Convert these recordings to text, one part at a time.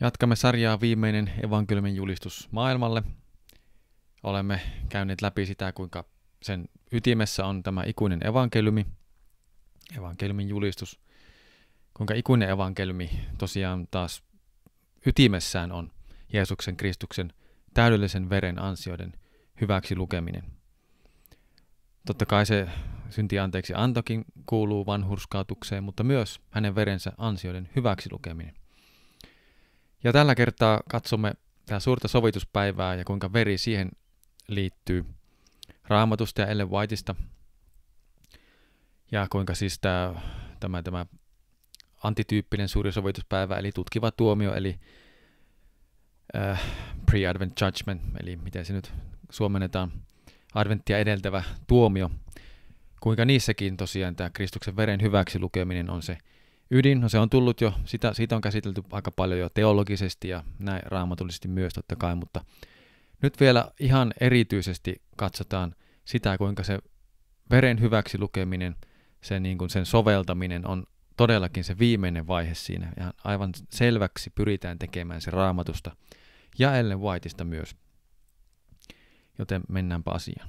Jatkamme sarjaa viimeinen evankeliumin julistus maailmalle. Olemme käyneet läpi sitä, kuinka sen ytimessä on tämä ikuinen evankeliumi, evankeliumin julistus, kuinka ikuinen evankeliumi tosiaan taas ytimessään on Jeesuksen Kristuksen täydellisen veren ansioiden hyväksi lukeminen. Totta kai se synti anteeksi antokin kuuluu vanhurskautukseen, mutta myös hänen verensä ansioiden hyväksi lukeminen. Ja tällä kertaa katsomme tätä suurta sovituspäivää ja kuinka veri siihen liittyy raamatusta ja Ellen Whiteista. Ja kuinka siis tämä, tämä, tämä antityyppinen suuri sovituspäivä, eli tutkiva tuomio, eli äh, pre-advent judgment, eli miten se nyt suomennetaan, adventtia edeltävä tuomio, kuinka niissäkin tosiaan tämä Kristuksen veren hyväksi lukeminen on se – ydin, no se on tullut jo, sitä, siitä on käsitelty aika paljon jo teologisesti ja näin raamatullisesti myös totta kai, mutta nyt vielä ihan erityisesti katsotaan sitä, kuinka se veren hyväksi lukeminen, se, niin kuin sen soveltaminen on todellakin se viimeinen vaihe siinä. Ja aivan selväksi pyritään tekemään se raamatusta ja Ellen Whiteista myös. Joten mennäänpä asiaan.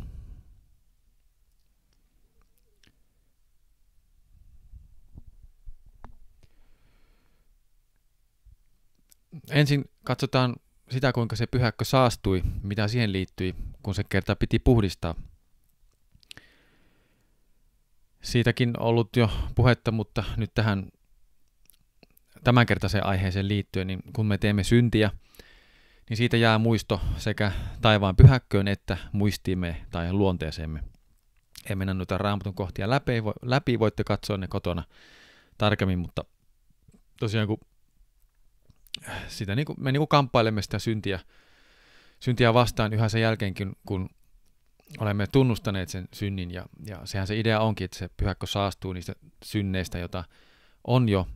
ensin katsotaan sitä, kuinka se pyhäkkö saastui, mitä siihen liittyi, kun se kerta piti puhdistaa. Siitäkin ollut jo puhetta, mutta nyt tähän tämänkertaiseen aiheeseen liittyen, niin kun me teemme syntiä, niin siitä jää muisto sekä taivaan pyhäkköön että muistimme tai luonteeseemme. En mennä noita raamatun kohtia läpi, läpi, voitte katsoa ne kotona tarkemmin, mutta tosiaan kun sitä niin kuin, me niin kuin kamppailemme sitä syntiä, syntiä vastaan yhä sen jälkeenkin, kun olemme tunnustaneet sen synnin. Ja, ja sehän se idea onkin, että se pyhäkkö saastuu niistä synneistä, jota on jo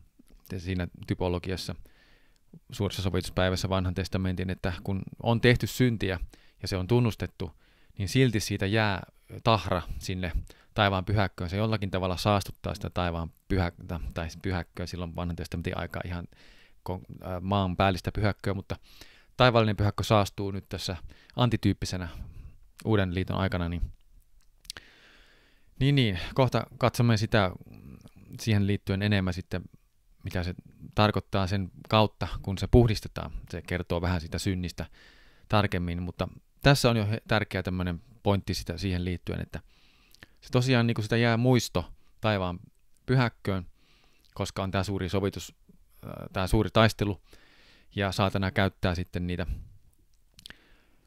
siinä typologiassa suuressa sovituspäivässä vanhan testamentin, että kun on tehty syntiä ja se on tunnustettu, niin silti siitä jää tahra sinne taivaan pyhäkköön. Se jollakin tavalla saastuttaa sitä taivaan pyhä tai pyhäkköä silloin vanhan testamentin aikaa ihan pyhäkko, äh, maan päällistä pyhäkköä, mutta taivaallinen pyhäkkö saastuu nyt tässä antityyppisenä uuden liiton aikana, niin niin, niin. Kohta katsomme sitä siihen liittyen enemmän sitten, mitä se tarkoittaa sen kautta, kun se puhdistetaan. Se kertoo vähän sitä synnistä tarkemmin, mutta tässä on jo tärkeä tämmöinen pointti sitä siihen liittyen, että se tosiaan niin kuin sitä jää muisto taivaan pyhäkköön, koska on tämä suuri sovitus Äh, tämä suuri taistelu, ja saatana käyttää sitten niitä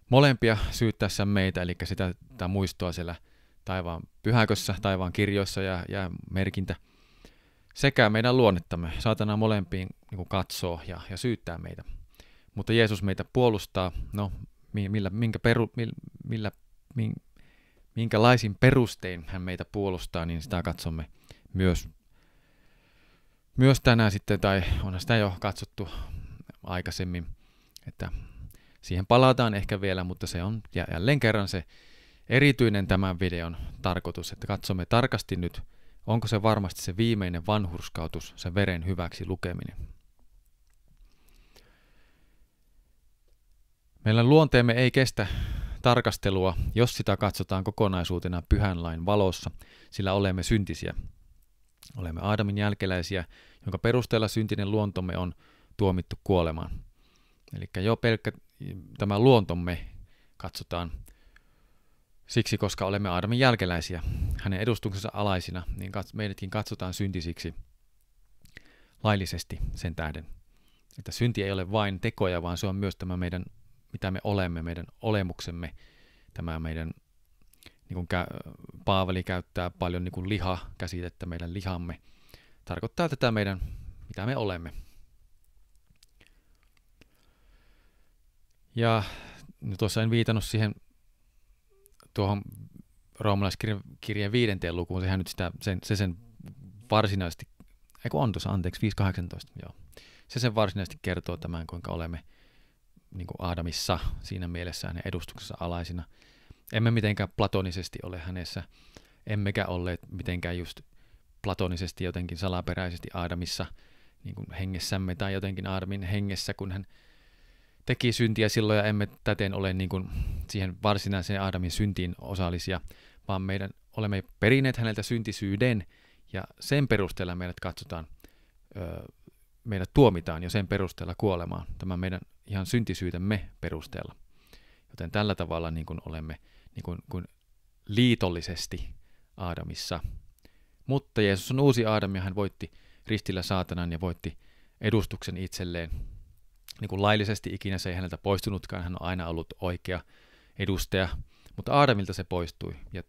molempia syyttäessä meitä, eli sitä tätä muistoa siellä taivaan pyhäkössä, taivaan kirjoissa ja, ja merkintä, sekä meidän luonnettamme. Saatana molempiin niin katsoo ja, ja syyttää meitä. Mutta Jeesus meitä puolustaa, no millä, minkä peru, millä, millä, minkälaisin perustein hän meitä puolustaa, niin sitä katsomme myös myös tänään sitten, tai onhan sitä jo katsottu aikaisemmin, että siihen palataan ehkä vielä, mutta se on jälleen kerran se erityinen tämän videon tarkoitus, että katsomme tarkasti nyt, onko se varmasti se viimeinen vanhurskautus, se veren hyväksi lukeminen. Meillä luonteemme ei kestä tarkastelua, jos sitä katsotaan kokonaisuutena pyhän lain valossa, sillä olemme syntisiä. Olemme Aadamin jälkeläisiä, jonka perusteella syntinen luontomme on tuomittu kuolemaan. Eli jo pelkkä tämä luontomme katsotaan siksi, koska olemme Aadamin jälkeläisiä. Hänen edustuksensa alaisina, niin meidätkin katsotaan syntisiksi laillisesti sen tähden. Että synti ei ole vain tekoja, vaan se on myös tämä meidän, mitä me olemme, meidän olemuksemme, tämä meidän niin kuin Paavali käyttää paljon niin kuin liha-käsitettä, meidän lihamme, tarkoittaa tätä meidän, mitä me olemme. Ja no tuossa en viitannut siihen tuohon roomalaiskirjeen viidenteen lukuun, sehän nyt sitä, sen, se sen varsinaisesti, eikö on tuossa, anteeksi, 5.18, joo. Se sen varsinaisesti kertoo tämän, kuinka olemme niin kuin Aadamissa siinä mielessä hänen edustuksessa alaisina – emme mitenkään platonisesti ole hänessä, emmekä olleet mitenkään just platonisesti jotenkin salaperäisesti Aadamissa niin kuin hengessämme tai jotenkin Aadamin hengessä, kun hän teki syntiä silloin ja emme täten ole niin kuin siihen varsinaiseen Aadamin syntiin osallisia, vaan meidän olemme perineet häneltä syntisyyden ja sen perusteella meidät katsotaan, meidät tuomitaan jo sen perusteella kuolemaan, tämän meidän ihan syntisyytemme perusteella. Joten tällä tavalla niin kuin olemme niin kuin, kuin liitollisesti Aadamissa. Mutta Jeesus on uusi Aadam ja hän voitti ristillä saatanan ja voitti edustuksen itselleen. Niin kuin laillisesti ikinä se ei häneltä poistunutkaan, hän on aina ollut oikea edustaja, mutta Aadamilta se poistui ja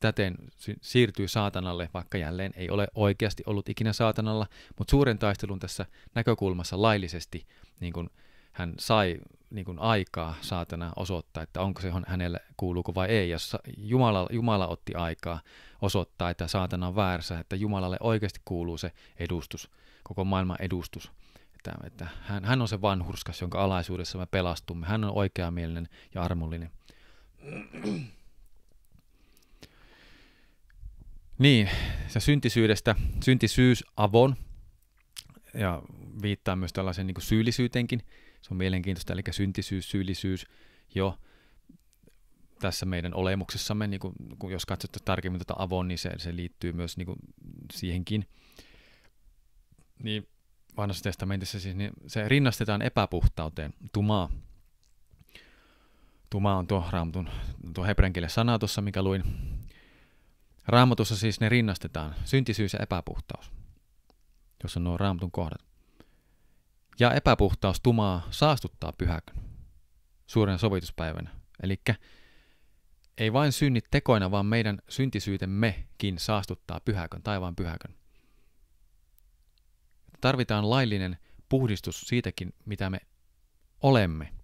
täten siirtyy saatanalle, vaikka jälleen ei ole oikeasti ollut ikinä saatanalla, mutta suuren taistelun tässä näkökulmassa laillisesti niin kuin hän sai niin kuin aikaa saatana osoittaa, että onko se hänelle kuuluuko vai ei. ja Jumala, Jumala otti aikaa osoittaa, että saatana on väärässä, että Jumalalle oikeasti kuuluu se edustus, koko maailman edustus. Että, että hän, hän on se vanhurskas, jonka alaisuudessa me pelastumme. Hän on oikeamielinen ja armollinen. niin, se syntisyydestä, syntisyys avon, ja viittaa myös tällaisen niin syyllisyytenkin, se on mielenkiintoista, eli syntisyys, syyllisyys jo tässä meidän olemuksessamme, niin kuin, kun jos katsotte tarkemmin tätä avon, niin se, se liittyy myös niin kuin siihenkin. Niin vanhassa testamentissa siis, niin se rinnastetaan epäpuhtauteen, tumaa. Tuma on tuo raamatun, tuo hebrean sana tuossa, mikä luin. Raamatussa siis ne rinnastetaan, syntisyys ja epäpuhtaus, jos on nuo raamatun kohdat. Ja epäpuhtaus tumaa saastuttaa pyhäkön suuren sovituspäivänä. Eli ei vain synnit tekoina, vaan meidän syntisyytemmekin saastuttaa pyhäkön, taivaan pyhäkön. Tarvitaan laillinen puhdistus siitäkin, mitä me olemme.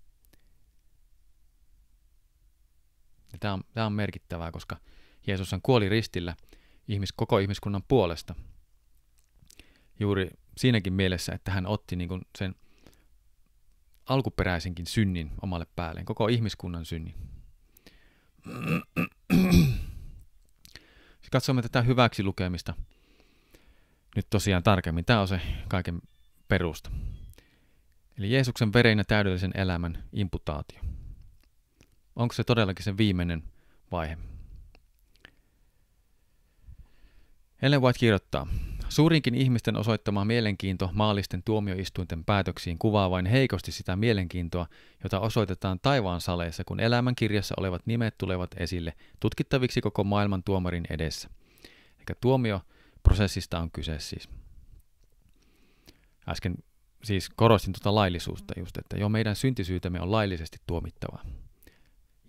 Ja tämä, on, tämä on merkittävää, koska Jeesus kuoli ristillä ihmis, koko ihmiskunnan puolesta. Juuri siinäkin mielessä, että hän otti niin kuin sen alkuperäisenkin synnin omalle päälleen, koko ihmiskunnan synnin. Sitten siis katsomme tätä hyväksi lukemista nyt tosiaan tarkemmin. Tämä on se kaiken perusta. Eli Jeesuksen vereinä täydellisen elämän imputaatio. Onko se todellakin sen viimeinen vaihe? Ellen White kirjoittaa, Suurinkin ihmisten osoittama mielenkiinto maallisten tuomioistuinten päätöksiin kuvaa vain heikosti sitä mielenkiintoa, jota osoitetaan taivaan saleissa, kun elämän kirjassa olevat nimet tulevat esille tutkittaviksi koko maailman tuomarin edessä. Eikä prosessista on kyse siis. Äsken siis korostin tuota laillisuutta just, että jo meidän syntisyytemme on laillisesti tuomittava.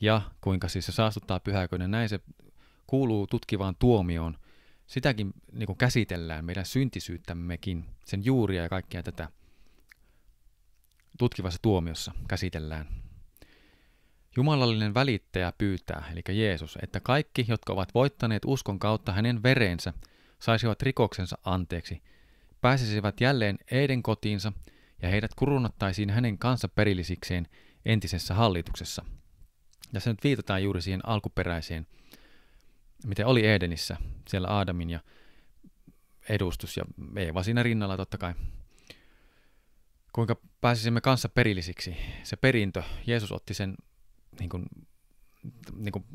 Ja kuinka siis se saastuttaa pyhäköinen, näin se kuuluu tutkivaan tuomioon, sitäkin niin kuin käsitellään, meidän syntisyyttämmekin, sen juuria ja kaikkea tätä tutkivassa tuomiossa käsitellään. Jumalallinen välittäjä pyytää, eli Jeesus, että kaikki, jotka ovat voittaneet uskon kautta hänen vereensä, saisivat rikoksensa anteeksi, pääsisivät jälleen eiden kotiinsa ja heidät kurunnattaisiin hänen kanssa perillisikseen entisessä hallituksessa. ja se nyt viitataan juuri siihen alkuperäiseen miten oli Edenissä, siellä Aadamin ja edustus ja Eeva siinä rinnalla totta kai. Kuinka pääsisimme kanssa perillisiksi. Se perintö, Jeesus otti sen, niin kuin, niin kuin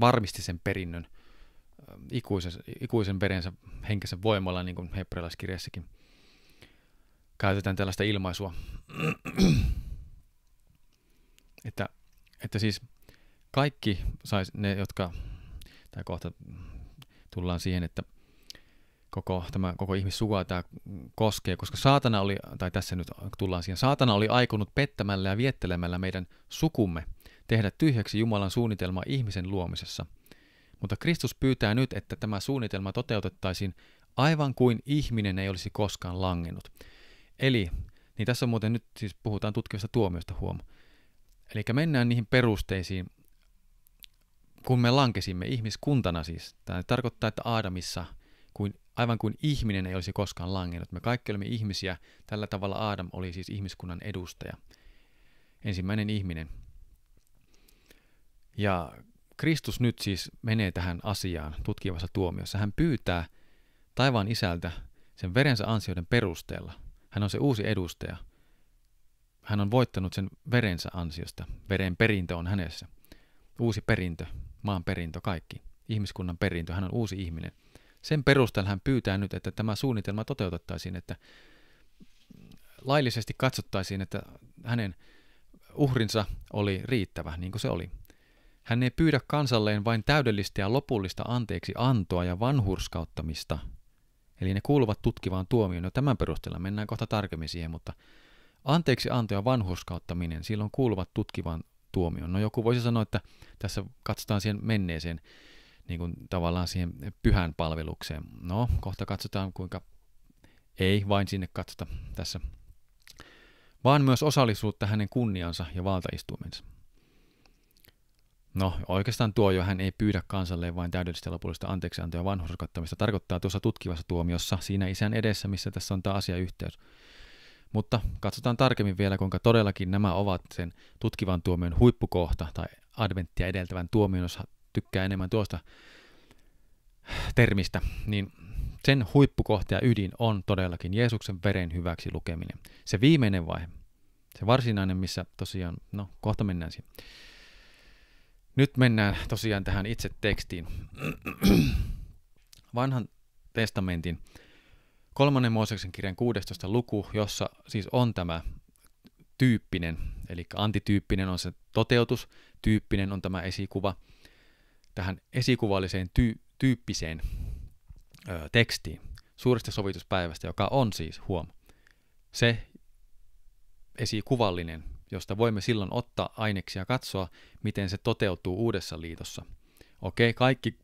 varmisti sen perinnön äh, ikuisen, ikuisen perensä henkensä voimalla, niin kuin hebrealaiskirjassakin käytetään tällaista ilmaisua. että, että siis kaikki sais, ne, jotka tai kohta tullaan siihen, että koko, tämä koko ihmissuva tämä koskee, koska saatana oli, tai tässä nyt tullaan siihen, saatana oli aikonut pettämällä ja viettelemällä meidän sukumme tehdä tyhjäksi Jumalan suunnitelma ihmisen luomisessa. Mutta Kristus pyytää nyt, että tämä suunnitelma toteutettaisiin aivan kuin ihminen ei olisi koskaan langennut. Eli, niin tässä muuten nyt siis puhutaan tutkivasta tuomiosta huom. Eli mennään niihin perusteisiin, kun me lankesimme ihmiskuntana siis. Tämä tarkoittaa, että Aadamissa, kuin, aivan kuin ihminen ei olisi koskaan langennut, me kaikki olemme ihmisiä, tällä tavalla Aadam oli siis ihmiskunnan edustaja, ensimmäinen ihminen. Ja Kristus nyt siis menee tähän asiaan tutkivassa tuomiossa. Hän pyytää taivaan isältä sen verensä ansioiden perusteella. Hän on se uusi edustaja. Hän on voittanut sen verensä ansiosta. Veren perintö on hänessä. Uusi perintö, maan perintö, kaikki. Ihmiskunnan perintö, hän on uusi ihminen. Sen perusteella hän pyytää nyt, että tämä suunnitelma toteutettaisiin, että laillisesti katsottaisiin, että hänen uhrinsa oli riittävä, niin kuin se oli. Hän ei pyydä kansalleen vain täydellistä ja lopullista anteeksi antoa ja vanhurskauttamista. Eli ne kuuluvat tutkivaan tuomioon. No tämän perusteella mennään kohta tarkemmin siihen, mutta anteeksi anto ja vanhurskauttaminen, silloin kuuluvat tutkivaan tuomion. No joku voisi sanoa, että tässä katsotaan siihen menneeseen, niin kuin tavallaan siihen pyhän palvelukseen. No, kohta katsotaan, kuinka ei vain sinne katsota tässä, vaan myös osallisuutta hänen kunniansa ja valtaistuimensa. No, oikeastaan tuo jo hän ei pyydä kansalle vain täydellistä lopullista anteeksiantoa ja vanhurskattamista. Tarkoittaa tuossa tutkivassa tuomiossa, siinä isän edessä, missä tässä on tämä asia yhteys mutta katsotaan tarkemmin vielä, kuinka todellakin nämä ovat sen tutkivan tuomion huippukohta tai adventtia edeltävän tuomion, jos tykkää enemmän tuosta termistä, niin sen huippukohta ja ydin on todellakin Jeesuksen veren hyväksi lukeminen. Se viimeinen vaihe, se varsinainen, missä tosiaan, no kohta mennään siihen. Nyt mennään tosiaan tähän itse tekstiin. Vanhan testamentin kolmannen Mooseksen kirjan 16 luku, jossa siis on tämä tyyppinen, eli antityyppinen on se toteutus, tyyppinen on tämä esikuva, tähän esikuvalliseen tyy- tyyppiseen ö, tekstiin suuresta sovituspäivästä, joka on siis, huom, se esikuvallinen, josta voimme silloin ottaa aineksia ja katsoa, miten se toteutuu uudessa liitossa. Okei, kaikki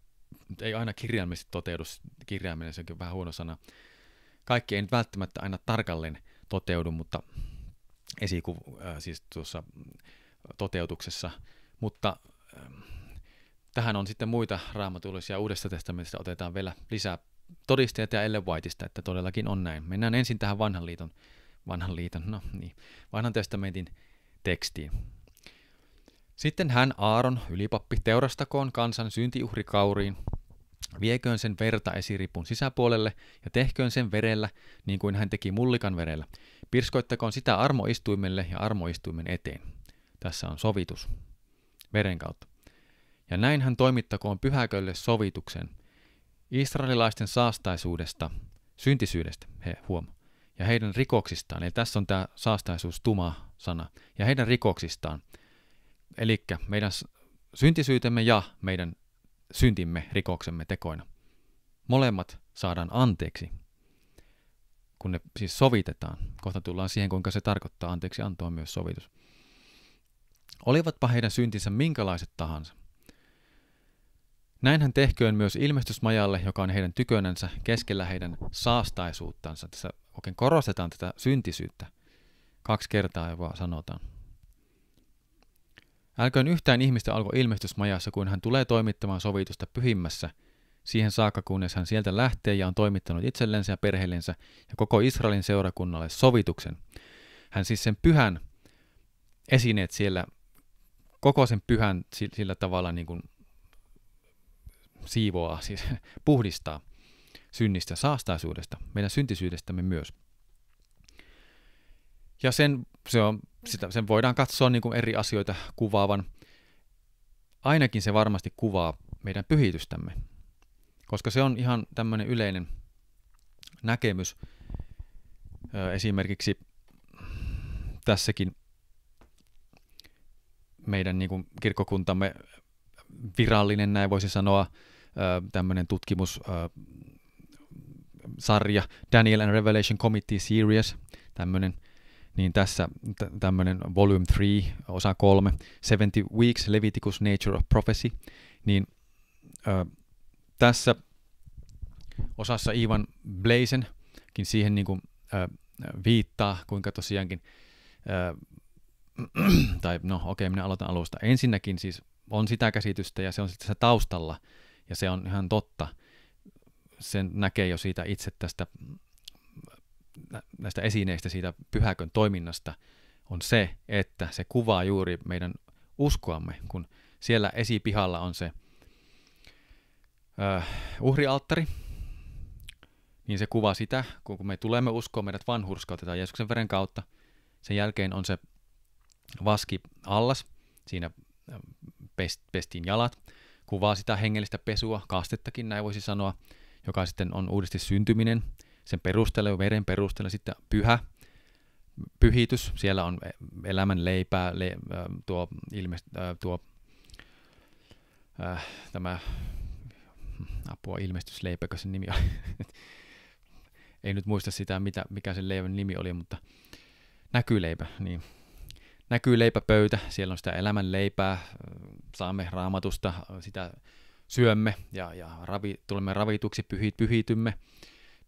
ei aina kirjaimellisesti toteudu, kirjaimellisesti onkin vähän huono sana, kaikki ei nyt välttämättä aina tarkalleen toteudu, mutta esiku, äh, siis tuossa toteutuksessa, mutta äh, tähän on sitten muita raamatullisia uudesta testamentista otetaan vielä lisää todisteita ja Ellen Whiteista, että todellakin on näin. Mennään ensin tähän vanhan liiton, vanhan liiton, no niin, vanhan testamentin tekstiin. Sitten hän Aaron, ylipappi, teurastakoon kansan syntiuhrikauriin, Vieköön sen verta esiripun sisäpuolelle ja tehköön sen verellä, niin kuin hän teki mullikan verellä. Pirskoittakoon sitä armoistuimelle ja armoistuimen eteen. Tässä on sovitus. Veren kautta. Ja näin hän toimittakoon pyhäkölle sovituksen. Israelilaisten saastaisuudesta, syntisyydestä, he huom. Ja heidän rikoksistaan, eli tässä on tämä saastaisuus tuma sana, ja heidän rikoksistaan. Eli meidän syntisyytemme ja meidän syntimme, rikoksemme, tekoina. Molemmat saadaan anteeksi, kun ne siis sovitetaan. Kohta tullaan siihen, kuinka se tarkoittaa anteeksi antoa myös sovitus. Olivatpa heidän syntinsä minkälaiset tahansa. Näinhän tehköön myös ilmestysmajalle, joka on heidän tykönänsä keskellä heidän saastaisuuttansa. Tässä oikein korostetaan tätä syntisyyttä. Kaksi kertaa jopa sanotaan. Älköön yhtään ihmistä alko ilmestysmajassa, kun hän tulee toimittamaan sovitusta pyhimmässä, siihen saakka kunnes hän sieltä lähtee ja on toimittanut itsellensä ja perheellensä ja koko Israelin seurakunnalle sovituksen. Hän siis sen pyhän esineet siellä, koko sen pyhän sillä tavalla niin kuin siivoaa, siis puhdistaa synnistä, saastaisuudesta, meidän syntisyydestämme myös. Ja sen se on, sitä, sen voidaan katsoa niin kuin eri asioita kuvaavan. Ainakin se varmasti kuvaa meidän pyhitystämme, koska se on ihan tämmöinen yleinen näkemys. Esimerkiksi tässäkin meidän niin kuin kirkkokuntamme virallinen, näin voisi sanoa, tämmöinen sarja Daniel and Revelation Committee Series, tämmöinen niin tässä tämmöinen volume 3, osa 3, 70 Weeks Leviticus Nature of Prophecy, niin ö, tässä osassa Ivan Blazenkin siihen niin kuin, ö, viittaa, kuinka tosiaankin, ö, tai no okei, okay, minä aloitan alusta. Ensinnäkin siis on sitä käsitystä ja se on sitten tässä taustalla, ja se on ihan totta. Sen näkee jo siitä itse tästä näistä esineistä, siitä pyhäkön toiminnasta, on se, että se kuvaa juuri meidän uskoamme, kun siellä esipihalla on se äh, uhrialttari, niin se kuvaa sitä, kun me tulemme uskoon, meidät vanhurskautetaan Jeesuksen veren kautta. Sen jälkeen on se vaski allas, siinä pestiin jalat, kuvaa sitä hengellistä pesua, kastettakin näin voisi sanoa, joka sitten on uudesti syntyminen – sen perusteella, veren perusteella sitten pyhä, pyhitys, siellä on elämän leipää, le, äh, tuo, ilme, äh, tuo äh, tämä apua ilmestysleipä, sen nimi oli. Ei nyt muista sitä, mitä, mikä sen leivän nimi oli, mutta näkyleipä, niin näkyy leipäpöytä, siellä on sitä elämän leipää, saamme raamatusta, sitä syömme ja, ja ravi, tulemme ravituksi, pyhi, pyhitymme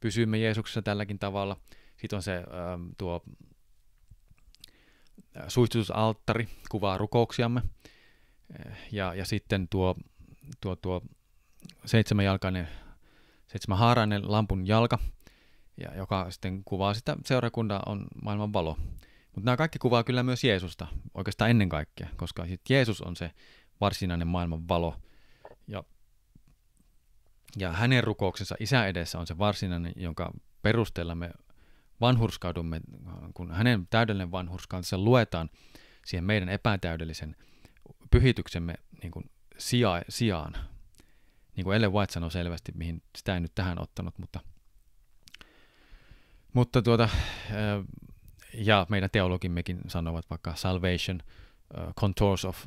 pysymme Jeesuksessa tälläkin tavalla. Sitten on se ähm, tuo äh, suistutusalttari, kuvaa rukouksiamme. Äh, ja, ja sitten tuo, tuo, tuo seitsemänjalkainen, seitsemänhaarainen lampun jalka, ja joka sitten kuvaa sitä seurakunta on maailman valo. Mutta nämä kaikki kuvaa kyllä myös Jeesusta, oikeastaan ennen kaikkea, koska Jeesus on se varsinainen maailman valo. Ja ja hänen rukouksensa isä edessä on se varsinainen, jonka perusteella me vanhurskaudumme, kun hänen täydellinen vanhurskautensa luetaan siihen meidän epätäydellisen pyhityksemme niin kuin sija, sijaan. Niin kuin Ellen White sanoi selvästi, mihin sitä ei nyt tähän ottanut, mutta, mutta tuota, ja meidän teologimmekin sanovat vaikka salvation, contours of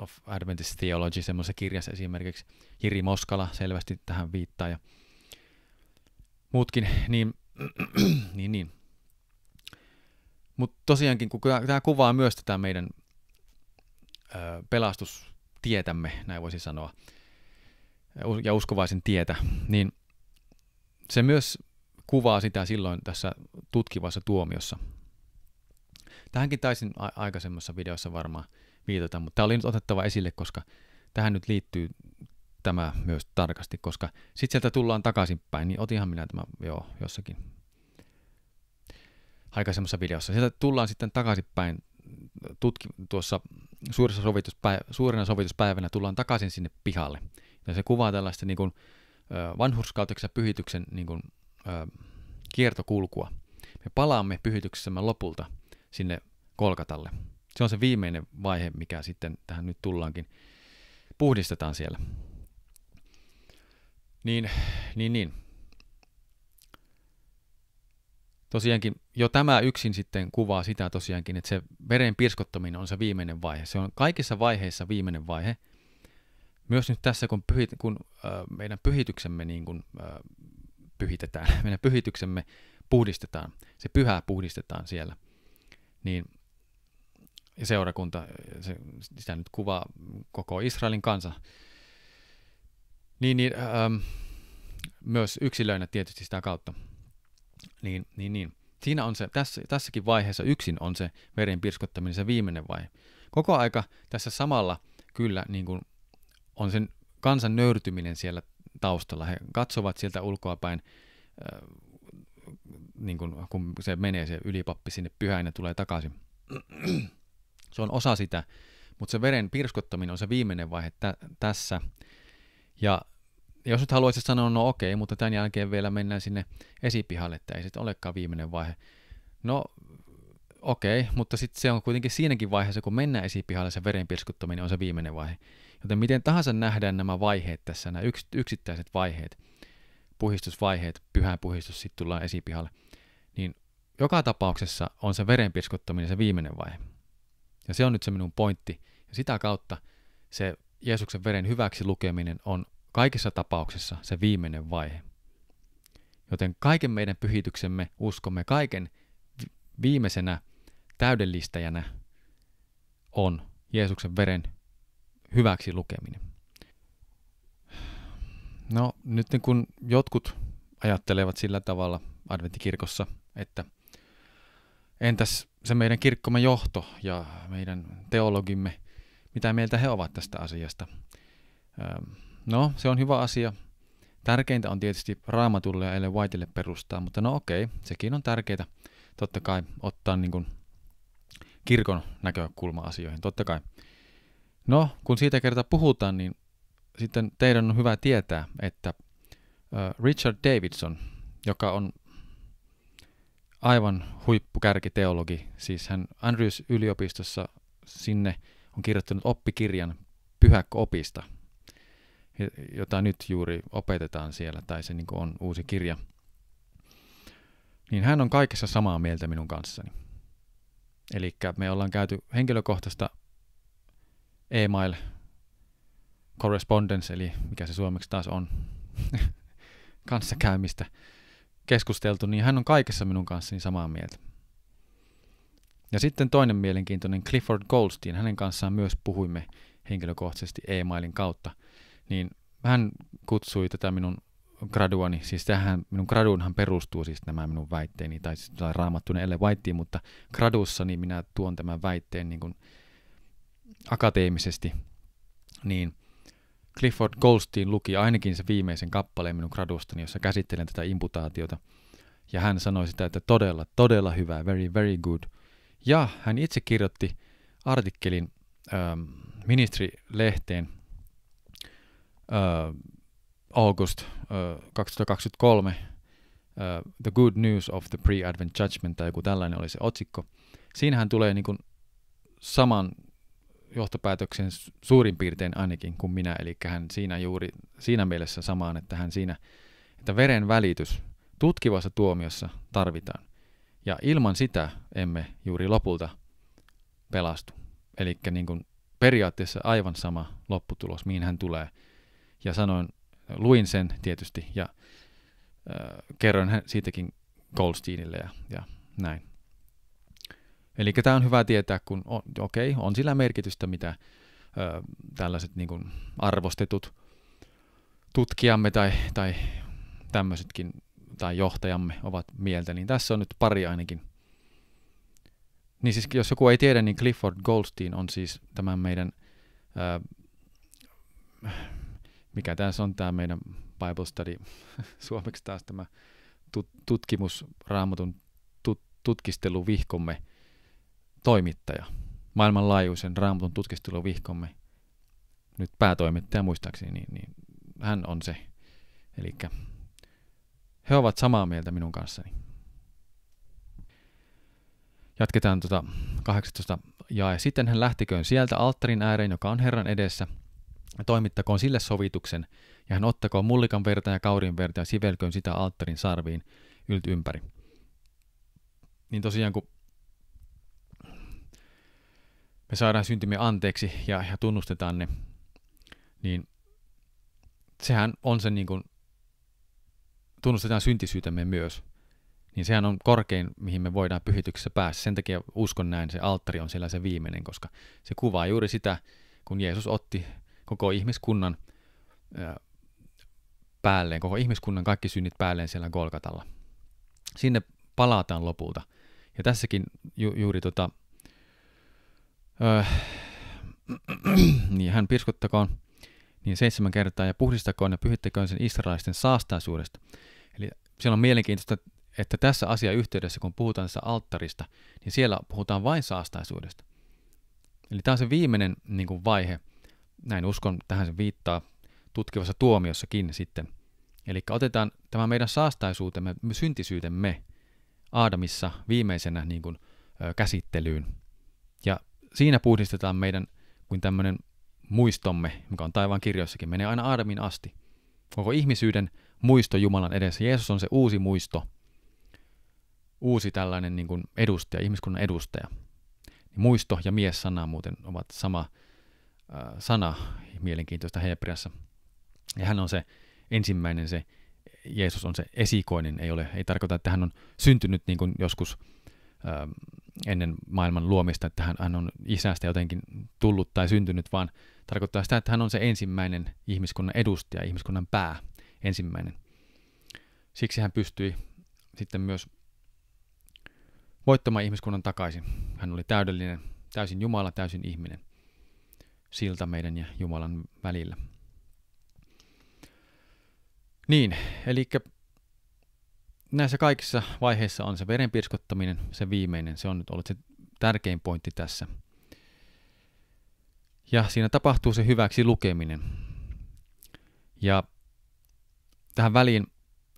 of Adventist Theology, semmoisessa kirjassa esimerkiksi Jiri Moskala selvästi tähän viittaa ja muutkin, niin, niin, niin. Mutta tosiaankin, kun tämä kuvaa myös tätä meidän ö, pelastustietämme, näin voisi sanoa, ja uskovaisen tietä, niin se myös kuvaa sitä silloin tässä tutkivassa tuomiossa. Tähänkin taisin aikaisemmassa videossa varmaan viitata, mutta tämä oli nyt otettava esille, koska tähän nyt liittyy tämä myös tarkasti, koska sitten sieltä tullaan takaisinpäin, niin otinhan minä tämä jo jossakin aikaisemmassa videossa. Sieltä tullaan sitten takaisinpäin tutki, tuossa suuressa sovituspäivä, suurena sovituspäivänä tullaan takaisin sinne pihalle. Ja se kuvaa tällaista niin kuin, vanhurskautuksen pyhityksen niin kuin, ö, kiertokulkua. Me palaamme pyhityksessämme lopulta sinne Kolkatalle, se on se viimeinen vaihe, mikä sitten tähän nyt tullaankin. Puhdistetaan siellä. Niin, niin, niin. Tosiaankin jo tämä yksin sitten kuvaa sitä tosiaankin, että se veren pirskottaminen on se viimeinen vaihe. Se on kaikissa vaiheissa viimeinen vaihe. Myös nyt tässä, kun, pyhit, kun äh, meidän pyhityksemme niin kuin, äh, pyhitetään, meidän pyhityksemme puhdistetaan, se pyhää puhdistetaan siellä, niin ja seurakunta, se, sitä nyt kuvaa koko Israelin kansa, niin, niin ähm, myös yksilöinä tietysti sitä kautta. Niin, niin, niin. Siinä on se, tässä, tässäkin vaiheessa yksin on se veren pirskottaminen, se viimeinen vaihe. Koko aika tässä samalla kyllä niin kuin on sen kansan nöyrtyminen siellä taustalla. He katsovat sieltä ulkoapäin, äh, niin kuin, kun se menee se ylipappi sinne ja tulee takaisin. Se on osa sitä, mutta se veren pirskottaminen on se viimeinen vaihe tä- tässä. Ja jos nyt haluaisit sanoa, no okei, mutta tämän jälkeen vielä mennään sinne esipihalle, että ei sitten olekaan viimeinen vaihe. No okei, mutta sitten se on kuitenkin siinäkin vaiheessa, kun mennään esipihalle, se veren pirskuttaminen on se viimeinen vaihe. Joten miten tahansa nähdään nämä vaiheet tässä, nämä yks, yksittäiset vaiheet, puhistusvaiheet, pyhä puhistus, sitten tullaan esipihalle, niin joka tapauksessa on se veren pirskuttaminen se viimeinen vaihe. Ja se on nyt se minun pointti. Ja sitä kautta se Jeesuksen veren hyväksi lukeminen on kaikissa tapauksissa se viimeinen vaihe. Joten kaiken meidän pyhityksemme uskomme kaiken viimeisenä täydellistäjänä on Jeesuksen veren hyväksi lukeminen. No nyt niin kun jotkut ajattelevat sillä tavalla adventtikirkossa, että – Entäs se meidän kirkkomme johto ja meidän teologimme, mitä mieltä he ovat tästä asiasta? Ähm, no, se on hyvä asia. Tärkeintä on tietysti raamatulle ja Ellen Whiteille perustaa, mutta no okei, sekin on tärkeää totta kai ottaa niin kuin kirkon näkökulma asioihin, totta kai. No, kun siitä kertaa puhutaan, niin sitten teidän on hyvä tietää, että äh, Richard Davidson, joka on aivan huippukärkiteologi. Siis hän Andrews yliopistossa sinne on kirjoittanut oppikirjan opista, jota nyt juuri opetetaan siellä, tai se niin on uusi kirja. Niin hän on kaikessa samaa mieltä minun kanssani. Eli me ollaan käyty henkilökohtaista email correspondence, eli mikä se suomeksi taas on, kanssakäymistä keskusteltu, niin hän on kaikessa minun kanssani samaa mieltä. Ja sitten toinen mielenkiintoinen Clifford Goldstein, hänen kanssaan myös puhuimme henkilökohtaisesti e-mailin kautta, niin hän kutsui tätä minun graduani, siis tähän minun graduunhan perustuu siis nämä minun väitteeni, tai, siis raamattuinen elle Whitein, mutta graduussa niin minä tuon tämän väitteen niin kuin akateemisesti, niin Clifford Goldstein luki ainakin se viimeisen kappaleen minun gradustani, jossa käsittelen tätä imputaatiota. Ja hän sanoi sitä, että todella, todella hyvä, very, very good. Ja hän itse kirjoitti artikkelin ähm, ministrilehteen äh, august äh, 2023, Uh, äh, The Good News of the Pre-Advent Judgment, tai joku tällainen oli se otsikko. Siinähän tulee niin kuin saman johtopäätöksen suurin piirtein ainakin kuin minä, eli hän siinä juuri siinä mielessä samaan, että hän siinä, että veren välitys tutkivassa tuomiossa tarvitaan. Ja ilman sitä emme juuri lopulta pelastu. Eli niin kuin periaatteessa aivan sama lopputulos, mihin hän tulee. Ja sanoin, luin sen tietysti ja äh, kerroin hän siitäkin Goldsteinille ja, ja näin. Eli tämä on hyvä tietää, kun on, okei, okay, on sillä merkitystä, mitä ö, tällaiset niin kuin arvostetut tutkijamme tai, tai tämmöisetkin tai johtajamme ovat mieltä, niin tässä on nyt pari ainakin. Niin siis jos joku ei tiedä, niin Clifford Goldstein on siis tämän meidän, ö, mikä tässä on tämä meidän Bible Study, suomeksi taas tämä tut- tut- tutkisteluvihkomme, toimittaja, maailmanlaajuisen raamatun tutkisteluvihkomme, nyt päätoimittaja muistaakseni, niin, niin hän on se. Eli he ovat samaa mieltä minun kanssani. Jatketaan tuota 18 ja Sitten hän lähtiköön sieltä alttarin ääreen, joka on Herran edessä, ja toimittakoon sille sovituksen, ja hän ottakoon mullikan verta ja kaurin verta ja sivelköön sitä alttarin sarviin ylt ympäri. Niin tosiaan, kun me saadaan syntimme anteeksi ja, ja tunnustetaan ne, niin sehän on se niin kuin, tunnustetaan syntisyytemme myös, niin sehän on korkein, mihin me voidaan pyhityksessä päästä. Sen takia uskon näin, se alttari on siellä se viimeinen, koska se kuvaa juuri sitä, kun Jeesus otti koko ihmiskunnan päälleen, koko ihmiskunnan kaikki synnit päälleen siellä Golgatalla. Sinne palataan lopulta. Ja tässäkin ju- juuri tota, öö, niin hän pirskuttakoon niin seitsemän kertaa ja puhdistakoon ja pyhittäköön sen israelisten saastaisuudesta. Eli siellä on mielenkiintoista, että tässä asia yhteydessä, kun puhutaan tässä alttarista, niin siellä puhutaan vain saastaisuudesta. Eli tämä on se viimeinen niin kuin vaihe, näin uskon, tähän se viittaa tutkivassa tuomiossakin sitten. Eli otetaan tämä meidän saastaisuutemme, syntisyytemme Aadamissa viimeisenä niin kuin, ö, käsittelyyn. Ja siinä puhdistetaan meidän kuin tämmöinen muistomme, mikä on taivaan kirjoissakin, menee aina Aadamin asti. Koko ihmisyyden muisto Jumalan edessä. Jeesus on se uusi muisto, uusi tällainen niin kuin edustaja, ihmiskunnan edustaja. Muisto ja mies-sana muuten ovat sama äh, sana, mielenkiintoista hebreassa. Ja hän on se ensimmäinen, se Jeesus on se esikoinen, ei ole, ei tarkoita, että hän on syntynyt niin kuin joskus äh, ennen maailman luomista, että hän, hän on isästä jotenkin tullut tai syntynyt, vaan tarkoittaa sitä, että hän on se ensimmäinen ihmiskunnan edustaja, ihmiskunnan pää, ensimmäinen. Siksi hän pystyi sitten myös voittamaan ihmiskunnan takaisin. Hän oli täydellinen, täysin Jumala, täysin ihminen. Silta meidän ja Jumalan välillä. Niin, eli näissä kaikissa vaiheissa on se verenpirskottaminen, se viimeinen, se on nyt ollut se tärkein pointti tässä. Ja siinä tapahtuu se hyväksi lukeminen. Ja tähän väliin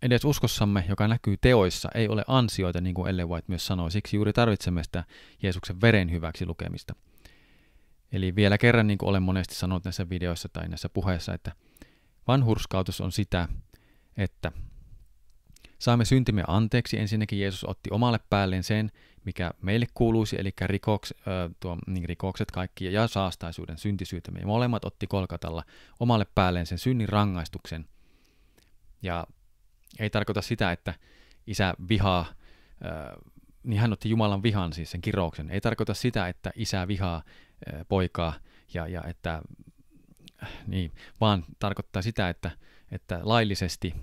edes uskossamme, joka näkyy teoissa, ei ole ansioita, niin kuin Ellen White myös sanoi. Siksi juuri tarvitsemme sitä Jeesuksen veren hyväksi lukemista. Eli vielä kerran, niin kuin olen monesti sanonut näissä videoissa tai näissä puheissa, että vanhurskautus on sitä, että Saamme syntimme anteeksi. Ensinnäkin Jeesus otti omalle päälleen sen, mikä meille kuuluisi, eli rikoks, äh, tuo, niin rikokset kaikki ja saastaisuuden syntisyytemme. Ja molemmat otti kolkatalla omalle päälleen sen synnin rangaistuksen. Ja ei tarkoita sitä, että isä vihaa, äh, niin hän otti Jumalan vihan, siis sen kirouksen. Ei tarkoita sitä, että isä vihaa äh, poikaa ja, ja että, niin, vaan tarkoittaa sitä, että, että laillisesti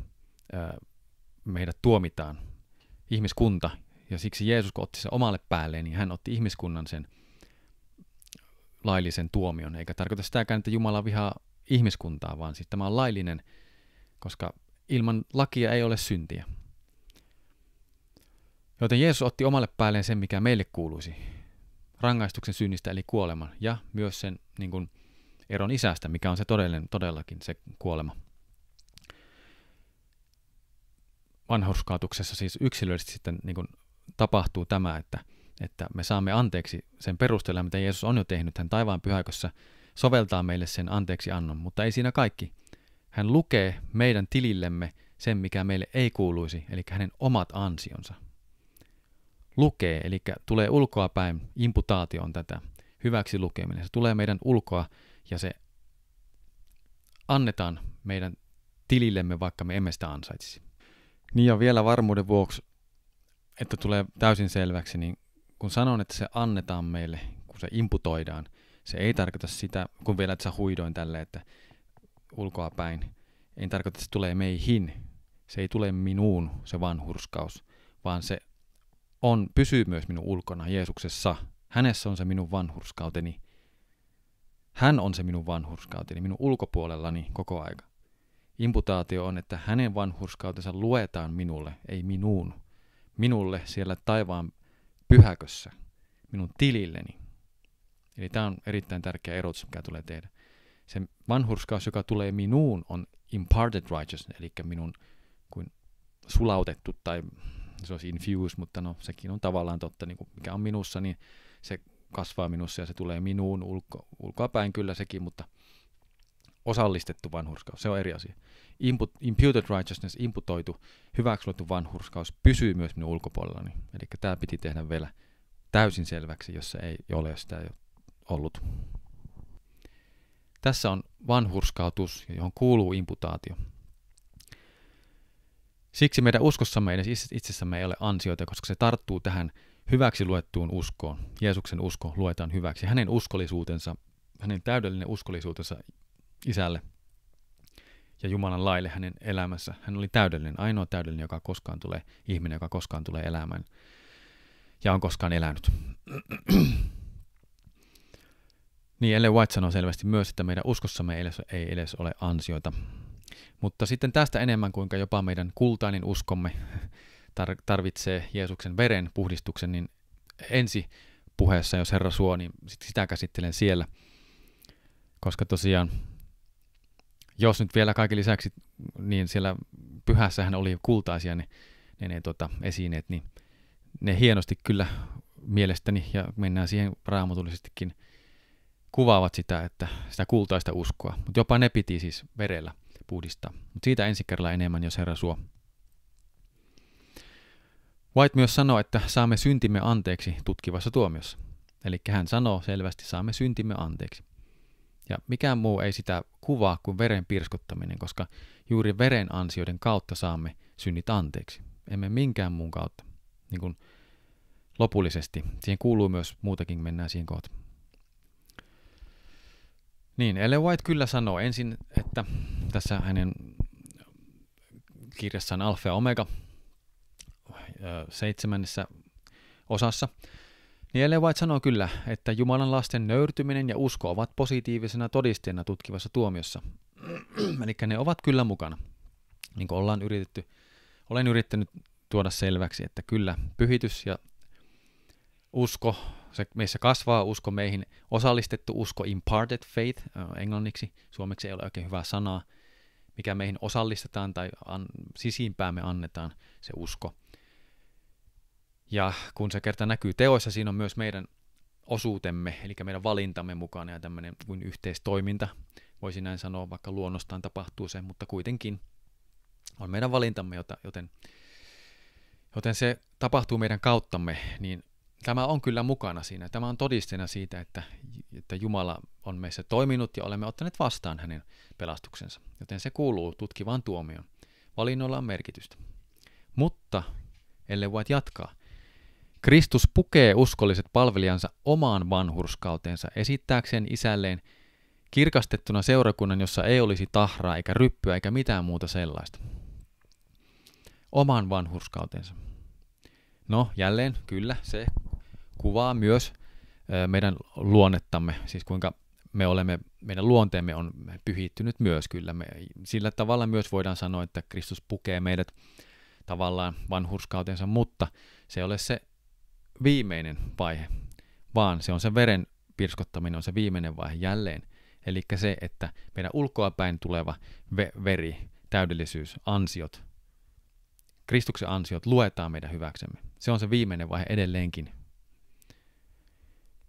meidät tuomitaan, ihmiskunta, ja siksi Jeesus kun otti sen omalle päälleen, niin hän otti ihmiskunnan sen laillisen tuomion, eikä tarkoita sitäkään, että Jumala vihaa ihmiskuntaa, vaan siis tämä on laillinen, koska ilman lakia ei ole syntiä. Joten Jeesus otti omalle päälleen sen, mikä meille kuuluisi, rangaistuksen synnistä eli kuoleman, ja myös sen niin kuin, eron isästä, mikä on se todellinen, todellakin se kuolema. vanhurskaatuksessa siis yksilöllisesti sitten niin kuin tapahtuu tämä, että, että me saamme anteeksi sen perusteella, mitä Jeesus on jo tehnyt. Hän taivaan pyhäkössä soveltaa meille sen anteeksi annon, mutta ei siinä kaikki. Hän lukee meidän tilillemme sen, mikä meille ei kuuluisi, eli hänen omat ansionsa. Lukee, eli tulee ulkoapäin, imputaatio on tätä, hyväksi lukeminen. Se tulee meidän ulkoa ja se annetaan meidän tilillemme, vaikka me emme sitä ansaitsisi. Niin ja vielä varmuuden vuoksi, että tulee täysin selväksi, niin kun sanon, että se annetaan meille, kun se imputoidaan, se ei tarkoita sitä, kun vielä että sä huidoin tälle, että ulkoa päin, ei tarkoita, että se tulee meihin, se ei tule minuun, se vanhurskaus, vaan se on, pysyy myös minun ulkona Jeesuksessa. Hänessä on se minun vanhurskauteni. Hän on se minun vanhurskauteni, minun ulkopuolellani koko aika. Imputaatio on, että hänen vanhurskautensa luetaan minulle, ei minuun. Minulle siellä taivaan pyhäkössä, minun tililleni. Eli tämä on erittäin tärkeä erotus, mikä tulee tehdä. Se vanhurskaus, joka tulee minuun, on imparted righteousness, eli minun kuin sulautettu tai se olisi infused, mutta no sekin on tavallaan totta, niin kuin mikä on minussa, niin se kasvaa minussa ja se tulee minuun ulko, ulkoapäin kyllä sekin, mutta – osallistettu vanhurskaus, se on eri asia. Input, imputed righteousness, imputoitu, hyväksytty vanhurskaus pysyy myös minun ulkopuolellani. Eli tämä piti tehdä vielä täysin selväksi, jos se ei ole, sitä ei ollut. Tässä on vanhurskautus, johon kuuluu imputaatio. Siksi meidän uskossamme edes itsessämme ei ole ansioita, koska se tarttuu tähän hyväksi luettuun uskoon. Jeesuksen usko luetaan hyväksi. Hänen uskollisuutensa, hänen täydellinen uskollisuutensa isälle ja Jumalan laille hänen elämässä. Hän oli täydellinen, ainoa täydellinen, joka koskaan tulee, ihminen, joka koskaan tulee elämään ja on koskaan elänyt. niin, Ellen White sanoo selvästi myös, että meidän uskossamme ei edes, ei edes ole ansioita. Mutta sitten tästä enemmän, kuinka jopa meidän kultainen uskomme tar- tarvitsee Jeesuksen veren puhdistuksen, niin ensi puheessa, jos Herra suo, niin sitä käsittelen siellä. Koska tosiaan jos nyt vielä kaiken lisäksi, niin siellä pyhässähän oli kultaisia ne, niin ne, ne tota, esineet, niin ne hienosti kyllä mielestäni, ja mennään siihen raamatullisestikin, kuvaavat sitä, että sitä kultaista uskoa. Mutta jopa ne piti siis verellä puhdistaa. Mutta siitä ensi kerralla enemmän, jos Herra suo. White myös sanoo, että saamme syntimme anteeksi tutkivassa tuomiossa. Eli hän sanoo selvästi, saamme syntimme anteeksi. Ja mikään muu ei sitä kuvaa kuin veren pirskuttaminen, koska juuri veren ansioiden kautta saamme synnit anteeksi. Emme minkään muun kautta. Niin kuin lopullisesti. Siihen kuuluu myös muutakin, mennään siihen kohta. Niin, Ellen White kyllä sanoo ensin, että tässä hänen kirjassaan Alfa ja Omega seitsemännessä osassa – Niele niin White sanoo kyllä, että Jumalan lasten nöyrtyminen ja usko ovat positiivisena todisteena tutkivassa tuomiossa. Eli ne ovat kyllä mukana. Niin kuin ollaan yritetty, olen yrittänyt tuoda selväksi, että kyllä pyhitys ja usko, se meissä kasvaa usko, meihin osallistettu usko, imparted faith englanniksi, suomeksi ei ole oikein hyvää sanaa, mikä meihin osallistetaan tai an, sisimpäämme annetaan se usko – ja kun se kerta näkyy teoissa, siinä on myös meidän osuutemme, eli meidän valintamme mukana ja tämmöinen kuin yhteistoiminta, Voisin näin sanoa, vaikka luonnostaan tapahtuu se, mutta kuitenkin on meidän valintamme, jota, joten, joten se tapahtuu meidän kauttamme, niin tämä on kyllä mukana siinä. Tämä on todisteena siitä, että, että Jumala on meissä toiminut ja olemme ottaneet vastaan hänen pelastuksensa, joten se kuuluu tutkivaan tuomioon. Valinnoilla on merkitystä. Mutta, ellei voit jatkaa, Kristus pukee uskolliset palvelijansa omaan vanhurskauteensa esittääkseen isälleen kirkastettuna seurakunnan, jossa ei olisi tahraa eikä ryppyä eikä mitään muuta sellaista. Oman vanhurskautensa. No jälleen kyllä se kuvaa myös meidän luonnettamme, siis kuinka me olemme, meidän luonteemme on pyhittynyt myös kyllä. Me, sillä tavalla myös voidaan sanoa, että Kristus pukee meidät tavallaan vanhurskautensa, mutta se ei ole se viimeinen vaihe, vaan se on se veren pirskottaminen on se viimeinen vaihe jälleen. Eli se, että meidän ulkoapäin tuleva ve- veri, täydellisyys, ansiot, Kristuksen ansiot luetaan meidän hyväksemme. Se on se viimeinen vaihe edelleenkin.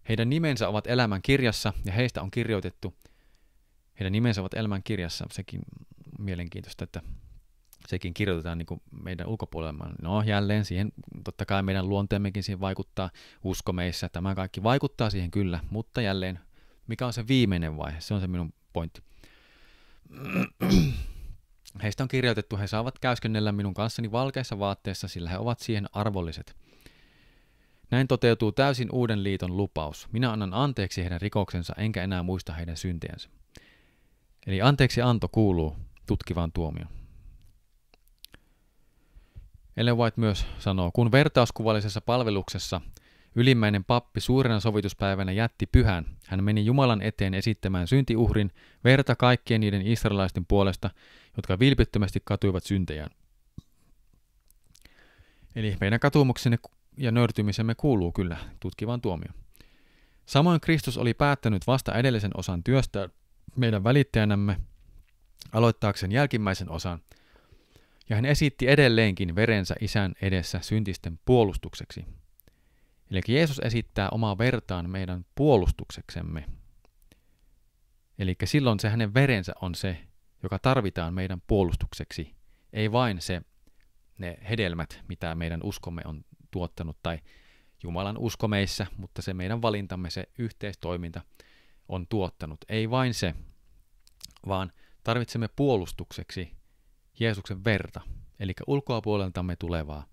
Heidän nimensä ovat elämän kirjassa ja heistä on kirjoitettu. Heidän nimensä ovat elämän kirjassa. Sekin mielenkiintoista, että sekin kirjoitetaan niin kuin meidän ulkopuolella. No jälleen siihen, totta kai meidän luonteemmekin siihen vaikuttaa, usko meissä, tämä kaikki vaikuttaa siihen kyllä, mutta jälleen, mikä on se viimeinen vaihe, se on se minun pointti. Heistä on kirjoitettu, he saavat käyskennellä minun kanssani valkeissa vaatteissa, sillä he ovat siihen arvolliset. Näin toteutuu täysin uuden liiton lupaus. Minä annan anteeksi heidän rikoksensa, enkä enää muista heidän syntiensä. Eli anteeksi anto kuuluu tutkivaan tuomioon. Ellen White myös sanoo, kun vertauskuvallisessa palveluksessa ylimmäinen pappi suurena sovituspäivänä jätti pyhän, hän meni Jumalan eteen esittämään syntiuhrin verta kaikkien niiden israelaisten puolesta, jotka vilpittömästi katuivat syntejään. Eli meidän katumuksenne ja nörtymisemme kuuluu kyllä tutkivan tuomio. Samoin Kristus oli päättänyt vasta edellisen osan työstä meidän välittäjänämme aloittaakseen jälkimmäisen osan – ja hän esitti edelleenkin verensä isän edessä syntisten puolustukseksi. Eli Jeesus esittää omaa vertaan meidän puolustukseksemme. Eli silloin se hänen verensä on se, joka tarvitaan meidän puolustukseksi, ei vain se ne hedelmät, mitä meidän uskomme on tuottanut tai Jumalan usko meissä, mutta se meidän valintamme, se yhteistoiminta on tuottanut. Ei vain se, vaan tarvitsemme puolustukseksi Jeesuksen verta, eli ulkoapuoleltamme tulevaa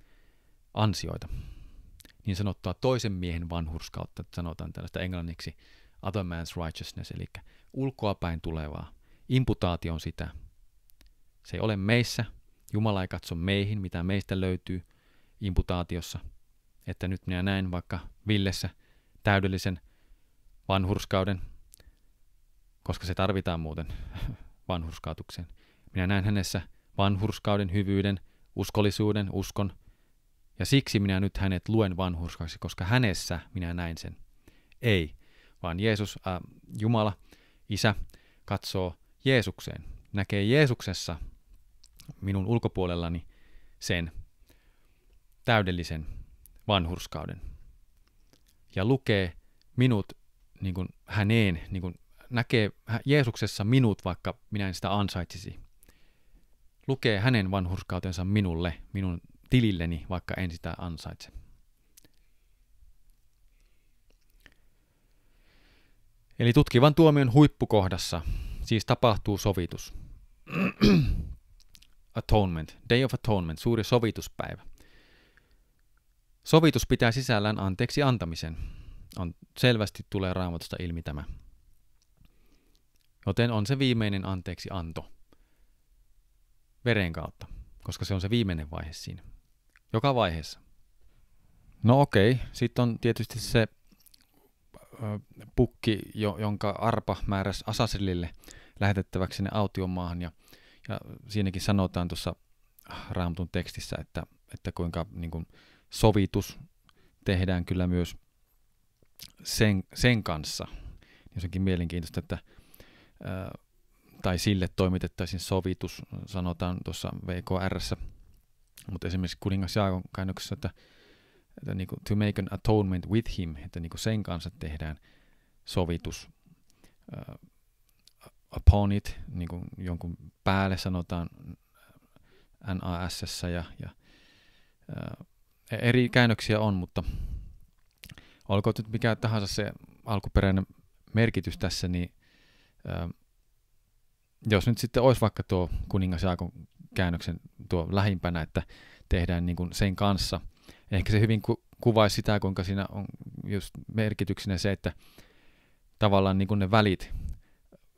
ansioita, niin sanottua toisen miehen vanhurskautta, sanotaan tällaista englanniksi other man's righteousness, eli ulkoapäin tulevaa. Imputaatio on sitä. Se ei ole meissä, Jumala ei katso meihin, mitä meistä löytyy imputaatiossa, että nyt minä näin vaikka Villessä täydellisen vanhurskauden, koska se tarvitaan muuten vanhurskautukseen. Minä näen hänessä vanhurskauden hyvyyden, uskollisuuden, uskon. Ja siksi minä nyt hänet luen vanhurskaksi, koska hänessä minä näin sen. Ei, vaan Jeesus, äh, Jumala, Isä, katsoo Jeesukseen, näkee Jeesuksessa minun ulkopuolellani sen täydellisen vanhurskauden. Ja lukee minut niin kuin häneen, niin kuin näkee Jeesuksessa minut, vaikka minä en sitä ansaitsisi lukee hänen vanhurskautensa minulle, minun tililleni, vaikka en sitä ansaitse. Eli tutkivan tuomion huippukohdassa siis tapahtuu sovitus. Atonement, Day of Atonement, suuri sovituspäivä. Sovitus pitää sisällään anteeksi antamisen. On, selvästi tulee raamatusta ilmi tämä. Joten on se viimeinen anteeksi anto veren kautta, koska se on se viimeinen vaihe siinä. Joka vaiheessa. No okei, okay. sitten on tietysti se pukki, jonka Arpa määräsi Asasilille lähetettäväksi sinne autiomaahan. Ja, ja siinäkin sanotaan tuossa Raamtun tekstissä, että, että kuinka niin kuin sovitus tehdään kyllä myös sen, sen kanssa. Jossakin niin mielenkiintoista, että tai sille toimitettaisiin sovitus, sanotaan tuossa VKRssä, mutta esimerkiksi kuningas Jaakon käännöksessä, että, että niin kuin, to make an atonement with him, että niin kuin sen kanssa tehdään sovitus. Uh, upon it, niin kuin jonkun päälle sanotaan NASS ja, ja uh, eri käännöksiä on, mutta olkoon nyt mikä tahansa se alkuperäinen merkitys tässä, niin uh, jos nyt sitten olisi vaikka tuo kuningas Jaakon käännöksen tuo lähimpänä, että tehdään niin kuin sen kanssa, ehkä se hyvin ku- kuvaisi sitä, kuinka siinä on just merkityksenä se, että tavallaan niin kuin ne välit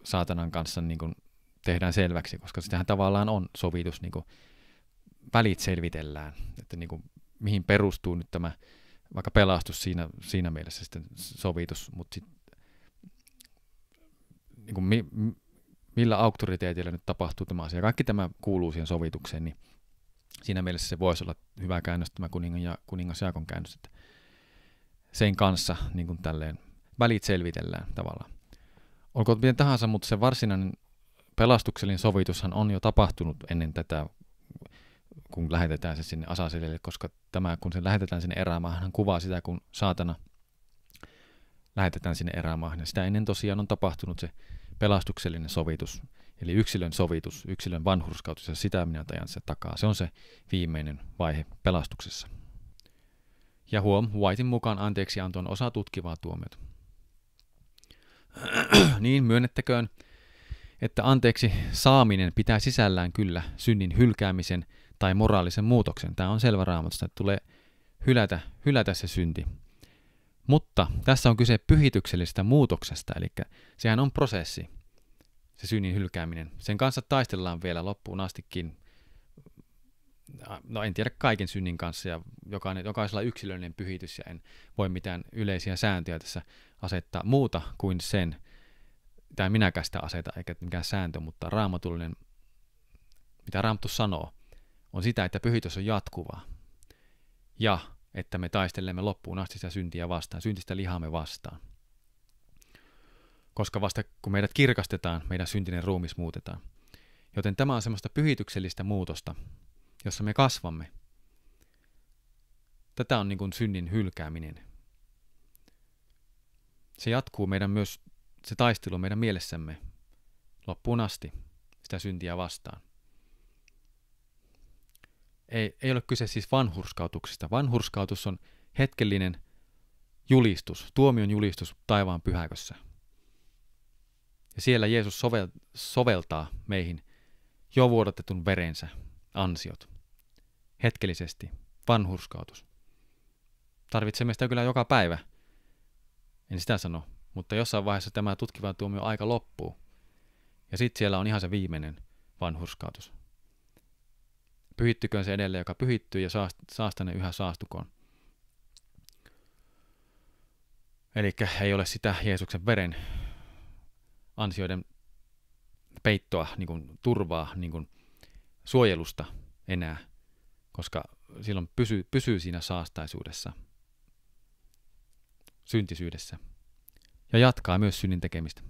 saatanan kanssa niin kuin tehdään selväksi, koska sitähän tavallaan on sovitus, niin kuin välit selvitellään, että niin kuin mihin perustuu nyt tämä vaikka pelastus siinä, siinä mielessä sitten sovitus, mutta sitten niin kuin mi, millä auktoriteetilla nyt tapahtuu tämä asia. Kaikki tämä kuuluu siihen sovitukseen, niin siinä mielessä se voisi olla hyvä käännös tämä kuningan ja, kuningas Jaakon käännös, että sen kanssa niin kuin tälleen välit selvitellään tavallaan. Olkoon miten tahansa, mutta se varsinainen pelastuksellinen sovitushan on jo tapahtunut ennen tätä, kun lähetetään se sinne Asaselille, koska tämä, kun se lähetetään sinne erämaahan, hän kuvaa sitä, kun saatana lähetetään sinne erämaahan. Ja sitä ennen tosiaan on tapahtunut se pelastuksellinen sovitus, eli yksilön sovitus, yksilön vanhurskautus ja sitä minä tajan se takaa. Se on se viimeinen vaihe pelastuksessa. Ja huom, Whitein mukaan anteeksi antoon osa tutkivaa tuomiota. niin myönnettäköön, että anteeksi saaminen pitää sisällään kyllä synnin hylkäämisen tai moraalisen muutoksen. Tämä on selvä raamatusta, että tulee hylätä, hylätä se synti mutta tässä on kyse pyhityksellisestä muutoksesta, eli sehän on prosessi, se synnin hylkääminen. Sen kanssa taistellaan vielä loppuun astikin, no en tiedä kaiken synnin kanssa, ja jokainen, jokaisella yksilöllinen pyhitys, ja en voi mitään yleisiä sääntöjä tässä asettaa muuta kuin sen, tai minäkään sitä aseta, eikä mikään sääntö, mutta raamatullinen, mitä Raamattu sanoo, on sitä, että pyhitys on jatkuvaa. Ja että me taistelemme loppuun asti sitä syntiä vastaan, syntistä lihaamme vastaan. Koska vasta kun meidät kirkastetaan, meidän syntinen ruumis muutetaan. Joten tämä on semmoista pyhityksellistä muutosta, jossa me kasvamme. Tätä on niin kuin synnin hylkääminen. Se jatkuu meidän myös, se taistelu meidän mielessämme loppuun asti sitä syntiä vastaan ei, ei ole kyse siis vanhurskautuksista. Vanhurskautus on hetkellinen julistus, tuomion julistus taivaan pyhäkössä. Ja siellä Jeesus sovel, soveltaa meihin jo vuodatetun verensä ansiot. Hetkellisesti, vanhurskautus. Tarvitsemme sitä kyllä joka päivä. En sitä sano, mutta jossain vaiheessa tämä tutkiva tuomio aika loppuu. Ja sitten siellä on ihan se viimeinen vanhurskautus pyhittyköön se edelleen, joka pyhittyy, ja saastane yhä saastukoon. Eli ei ole sitä Jeesuksen veren ansioiden peittoa, niin kuin turvaa, niin kuin suojelusta enää, koska silloin pysyy, pysyy siinä saastaisuudessa, syntisyydessä ja jatkaa myös synnin tekemistä.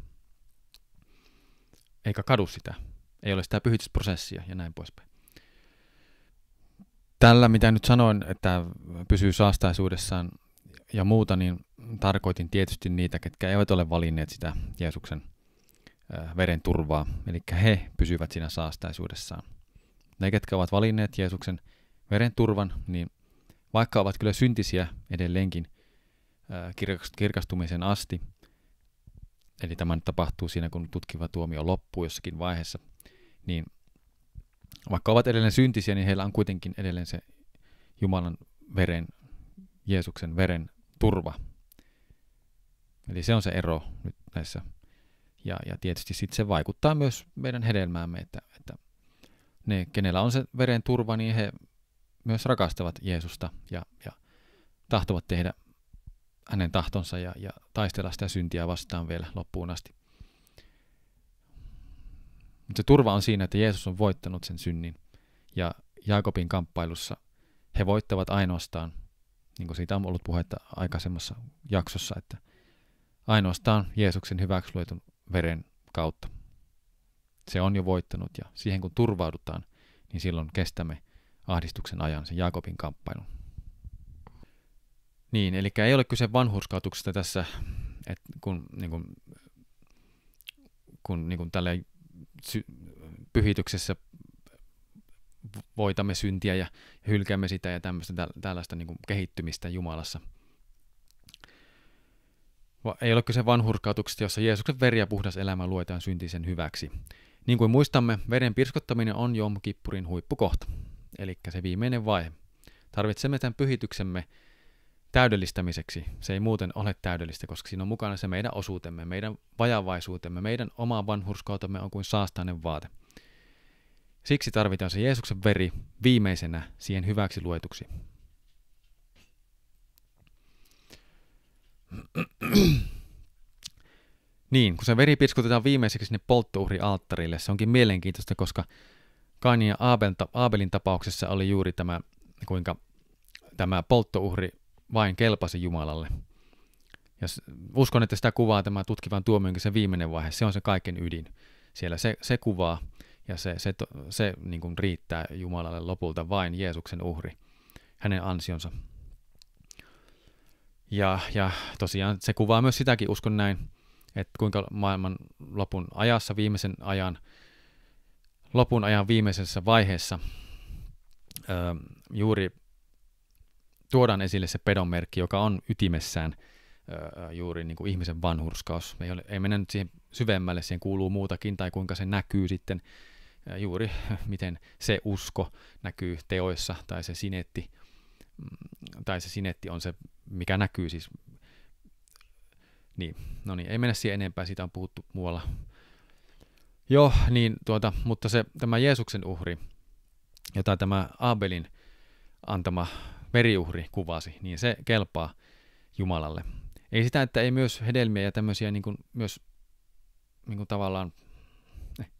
Eikä kadu sitä, ei ole sitä pyhitysprosessia ja näin poispäin. Tällä, mitä nyt sanoin, että pysyy saastaisuudessaan ja muuta, niin tarkoitin tietysti niitä, ketkä eivät ole valinneet sitä Jeesuksen veren turvaa, eli he pysyvät siinä saastaisuudessaan. Ne, ketkä ovat valinneet Jeesuksen veren turvan, niin vaikka ovat kyllä syntisiä edelleenkin kirkastumisen asti, eli tämä nyt tapahtuu siinä, kun tutkiva tuomio loppuu jossakin vaiheessa, niin vaikka ovat edelleen syntisiä, niin heillä on kuitenkin edelleen se Jumalan veren, Jeesuksen veren turva. Eli se on se ero nyt näissä. Ja, ja tietysti sitten se vaikuttaa myös meidän hedelmäämme, että, että ne, kenellä on se veren turva, niin he myös rakastavat Jeesusta ja, ja tahtovat tehdä hänen tahtonsa ja, ja taistella sitä syntiä vastaan vielä loppuun asti. Mutta se turva on siinä, että Jeesus on voittanut sen synnin. Ja Jaakobin kamppailussa he voittavat ainoastaan, niin kuin siitä on ollut puhetta aikaisemmassa jaksossa, että ainoastaan Jeesuksen hyväksyluetun veren kautta. Se on jo voittanut ja siihen kun turvaudutaan, niin silloin kestämme ahdistuksen ajan sen Jaakobin kamppailun. Niin, eli ei ole kyse vanhurskautuksesta tässä, että kun, niin kuin, kun niin kuin tälle sy- pyhityksessä voitamme syntiä ja hylkäämme sitä ja tämmöistä, tällaista niin kuin kehittymistä Jumalassa. Ei ole kyse vanhurkautuksesta, jossa Jeesuksen veri ja puhdas elämä luetaan syntisen hyväksi. Niin kuin muistamme, veren pirskottaminen on Jom Kippurin huippukohta, eli se viimeinen vaihe. Tarvitsemme tämän pyhityksemme täydellistämiseksi. Se ei muuten ole täydellistä, koska siinä on mukana se meidän osuutemme, meidän vajavaisuutemme, meidän oma vanhurskautamme on kuin saastainen vaate. Siksi tarvitaan se Jeesuksen veri viimeisenä siihen hyväksi luetuksi. niin, kun se veri pirskutetaan viimeiseksi sinne polttouhrialttarille, se onkin mielenkiintoista, koska Kainin ja Aabelin tapauksessa oli juuri tämä, kuinka tämä polttouhri vain kelpasi Jumalalle. Ja uskon, että sitä kuvaa tämä tutkivan tuomionkin se viimeinen vaihe, se on se kaiken ydin. Siellä se, se kuvaa ja se, se, se niin kuin riittää Jumalalle lopulta vain Jeesuksen uhri, hänen ansionsa. Ja, ja tosiaan se kuvaa myös sitäkin, uskon näin, että kuinka maailman lopun ajassa, viimeisen ajan, lopun ajan viimeisessä vaiheessa ö, juuri tuodaan esille se pedon merkki, joka on ytimessään juuri niin kuin ihmisen vanhurskaus. Me ei, ole, ei mennä nyt siihen syvemmälle, siihen kuuluu muutakin, tai kuinka se näkyy sitten juuri, miten se usko näkyy teoissa, tai se sinetti, mm, tai se sinetti on se, mikä näkyy siis. Niin, no niin, ei mennä siihen enempää, siitä on puhuttu muualla. Joo, niin tuota, mutta se, tämä Jeesuksen uhri, jota tämä Abelin antama veriuhri kuvasi, niin se kelpaa Jumalalle. Ei sitä, että ei myös hedelmiä ja tämmöisiä niin kuin, myös niin kuin tavallaan eh,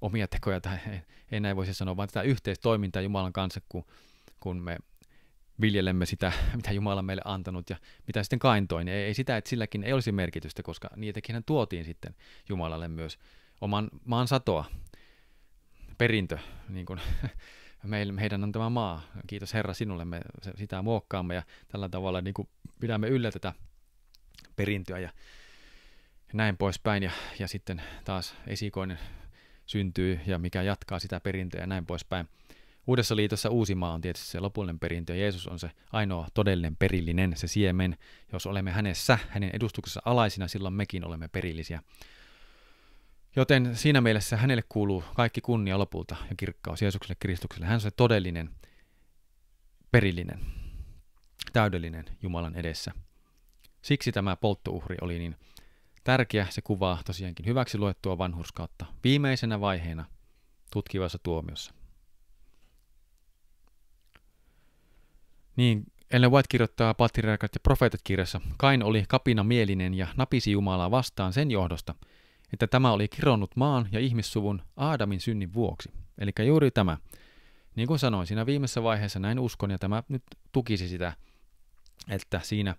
omia tekoja, tai ei, ei näin voisi sanoa, vaan tätä yhteistoimintaa Jumalan kanssa, kun, kun me viljelemme sitä, mitä Jumala meille antanut ja mitä sitten kaintoin. Niin ei, ei sitä, että silläkin ei olisi merkitystä, koska niitäkin hän tuotiin sitten Jumalalle myös oman maan satoa, perintö, niin kuin meille, meidän on tämä maa. Kiitos Herra sinulle, me sitä muokkaamme ja tällä tavalla niin kuin pidämme yllä tätä perintöä ja näin poispäin. Ja, ja sitten taas esikoinen syntyy ja mikä jatkaa sitä perintöä ja näin poispäin. Uudessa liitossa maa on tietysti se lopullinen perintö ja Jeesus on se ainoa todellinen perillinen, se siemen. Jos olemme hänessä, hänen edustuksessa alaisina, silloin mekin olemme perillisiä. Joten siinä mielessä hänelle kuuluu kaikki kunnia lopulta ja kirkkaus Jeesukselle Kristukselle. Hän on se todellinen, perillinen, täydellinen Jumalan edessä. Siksi tämä polttouhri oli niin tärkeä. Se kuvaa tosiaankin hyväksi luettua vanhurskautta viimeisenä vaiheena tutkivassa tuomiossa. Niin, Ellen White kirjoittaa Patriarkat ja profeetat kirjassa, Kain oli kapina mielinen ja napisi Jumalaa vastaan sen johdosta – että tämä oli kironnut maan ja ihmissuvun Aadamin synnin vuoksi. Eli juuri tämä. Niin kuin sanoin, siinä viimeisessä vaiheessa näin uskon, ja tämä nyt tukisi sitä, että siinä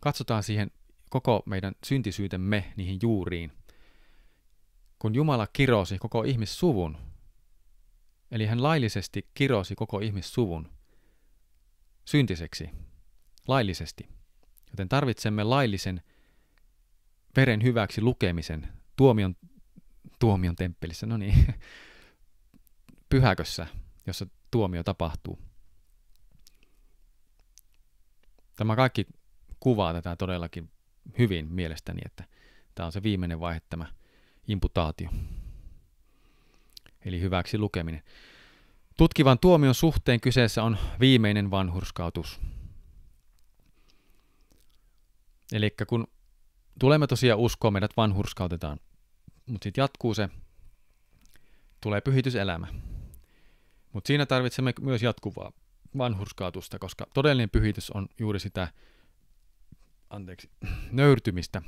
katsotaan siihen koko meidän syntisyytemme niihin juuriin. Kun Jumala kirosi koko ihmissuvun, eli hän laillisesti kirosi koko ihmissuvun syntiseksi, laillisesti. Joten tarvitsemme laillisen veren hyväksi lukemisen tuomion, tuomion temppelissä, no niin, pyhäkössä, jossa tuomio tapahtuu. Tämä kaikki kuvaa tätä todellakin hyvin mielestäni, että tämä on se viimeinen vaihe, tämä imputaatio. Eli hyväksi lukeminen. Tutkivan tuomion suhteen kyseessä on viimeinen vanhurskautus. Eli kun tulemme tosiaan uskoa, meidät vanhurskautetaan. Mutta sitten jatkuu se, tulee pyhityselämä. Mutta siinä tarvitsemme myös jatkuvaa vanhurskautusta, koska todellinen pyhitys on juuri sitä, anteeksi, nöyrtymistä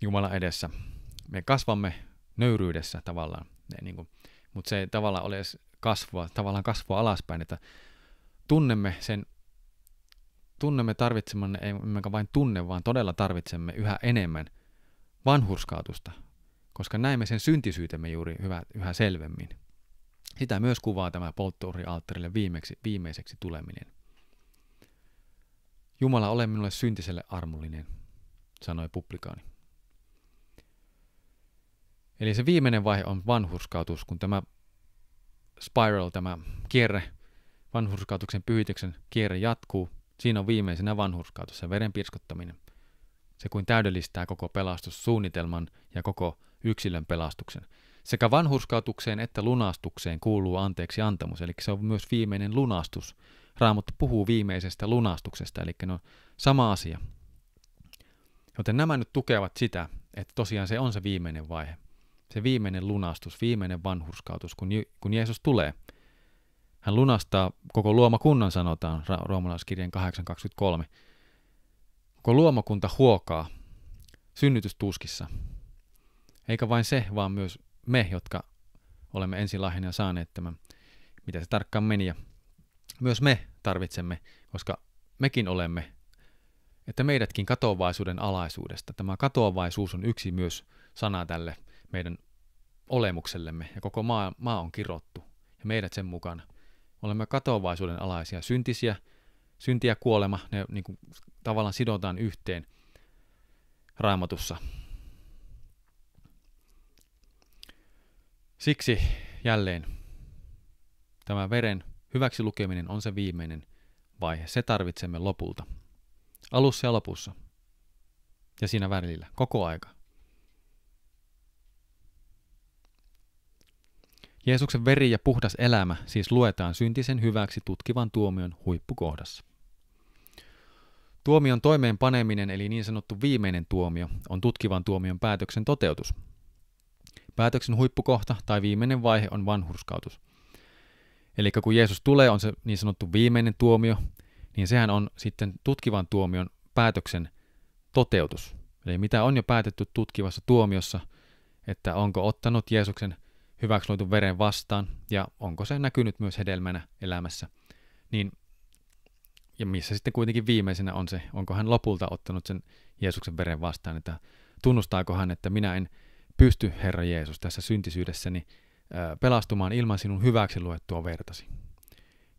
Jumala edessä. Me kasvamme nöyryydessä tavallaan, niin mutta se ei tavallaan ole edes kasvua, tavallaan kasvua alaspäin, että tunnemme sen tunnemme tarvitsemamme, emmekä vain tunne, vaan todella tarvitsemme yhä enemmän vanhurskautusta, koska näemme sen syntisyytemme juuri yhä, yhä selvemmin. Sitä myös kuvaa tämä polttourialttarille viimeksi, viimeiseksi tuleminen. Jumala, ole minulle syntiselle armollinen, sanoi publikaani. Eli se viimeinen vaihe on vanhurskautus, kun tämä spiral, tämä kierre, vanhurskautuksen pyhityksen kierre jatkuu – Siinä on viimeisenä vanhurskautus ja veren pirskottaminen. Se kuin täydellistää koko pelastussuunnitelman ja koko yksilön pelastuksen. Sekä vanhurskautukseen että lunastukseen kuuluu anteeksi antamus, eli se on myös viimeinen lunastus. Raamattu puhuu viimeisestä lunastuksesta, eli ne on sama asia. Joten nämä nyt tukevat sitä, että tosiaan se on se viimeinen vaihe. Se viimeinen lunastus, viimeinen vanhurskautus, kun, Je- kun Jeesus tulee – hän lunastaa koko luomakunnan, sanotaan roomalaiskirjeen 8.23. Koko luomakunta huokaa synnytystuskissa. Eikä vain se, vaan myös me, jotka olemme ensilahjana saaneet tämän, mitä se tarkkaan meni. Ja myös me tarvitsemme, koska mekin olemme, että meidätkin katoavaisuuden alaisuudesta. Tämä katoavaisuus on yksi myös sana tälle meidän olemuksellemme ja koko maa, maa on kirottu ja meidät sen mukana olemme katoavaisuuden alaisia, syntisiä, synti ja kuolema, ne niin kuin, tavallaan sidotaan yhteen raamatussa. Siksi jälleen tämä veren hyväksi lukeminen on se viimeinen vaihe. Se tarvitsemme lopulta. Alussa ja lopussa. Ja siinä välillä. Koko aika. Jeesuksen veri ja puhdas elämä siis luetaan syntisen hyväksi tutkivan tuomion huippukohdassa. Tuomion toimeenpaneminen eli niin sanottu viimeinen tuomio on tutkivan tuomion päätöksen toteutus. Päätöksen huippukohta tai viimeinen vaihe on vanhurskautus. Eli kun Jeesus tulee, on se niin sanottu viimeinen tuomio, niin sehän on sitten tutkivan tuomion päätöksen toteutus. Eli mitä on jo päätetty tutkivassa tuomiossa, että onko ottanut Jeesuksen hyväksiluotu veren vastaan ja onko se näkynyt myös hedelmänä elämässä. Niin, ja missä sitten kuitenkin viimeisenä on se, onko hän lopulta ottanut sen Jeesuksen veren vastaan, että tunnustaako hän, että minä en pysty, Herra Jeesus, tässä syntisyydessäni pelastumaan ilman sinun hyväksi luettua vertasi.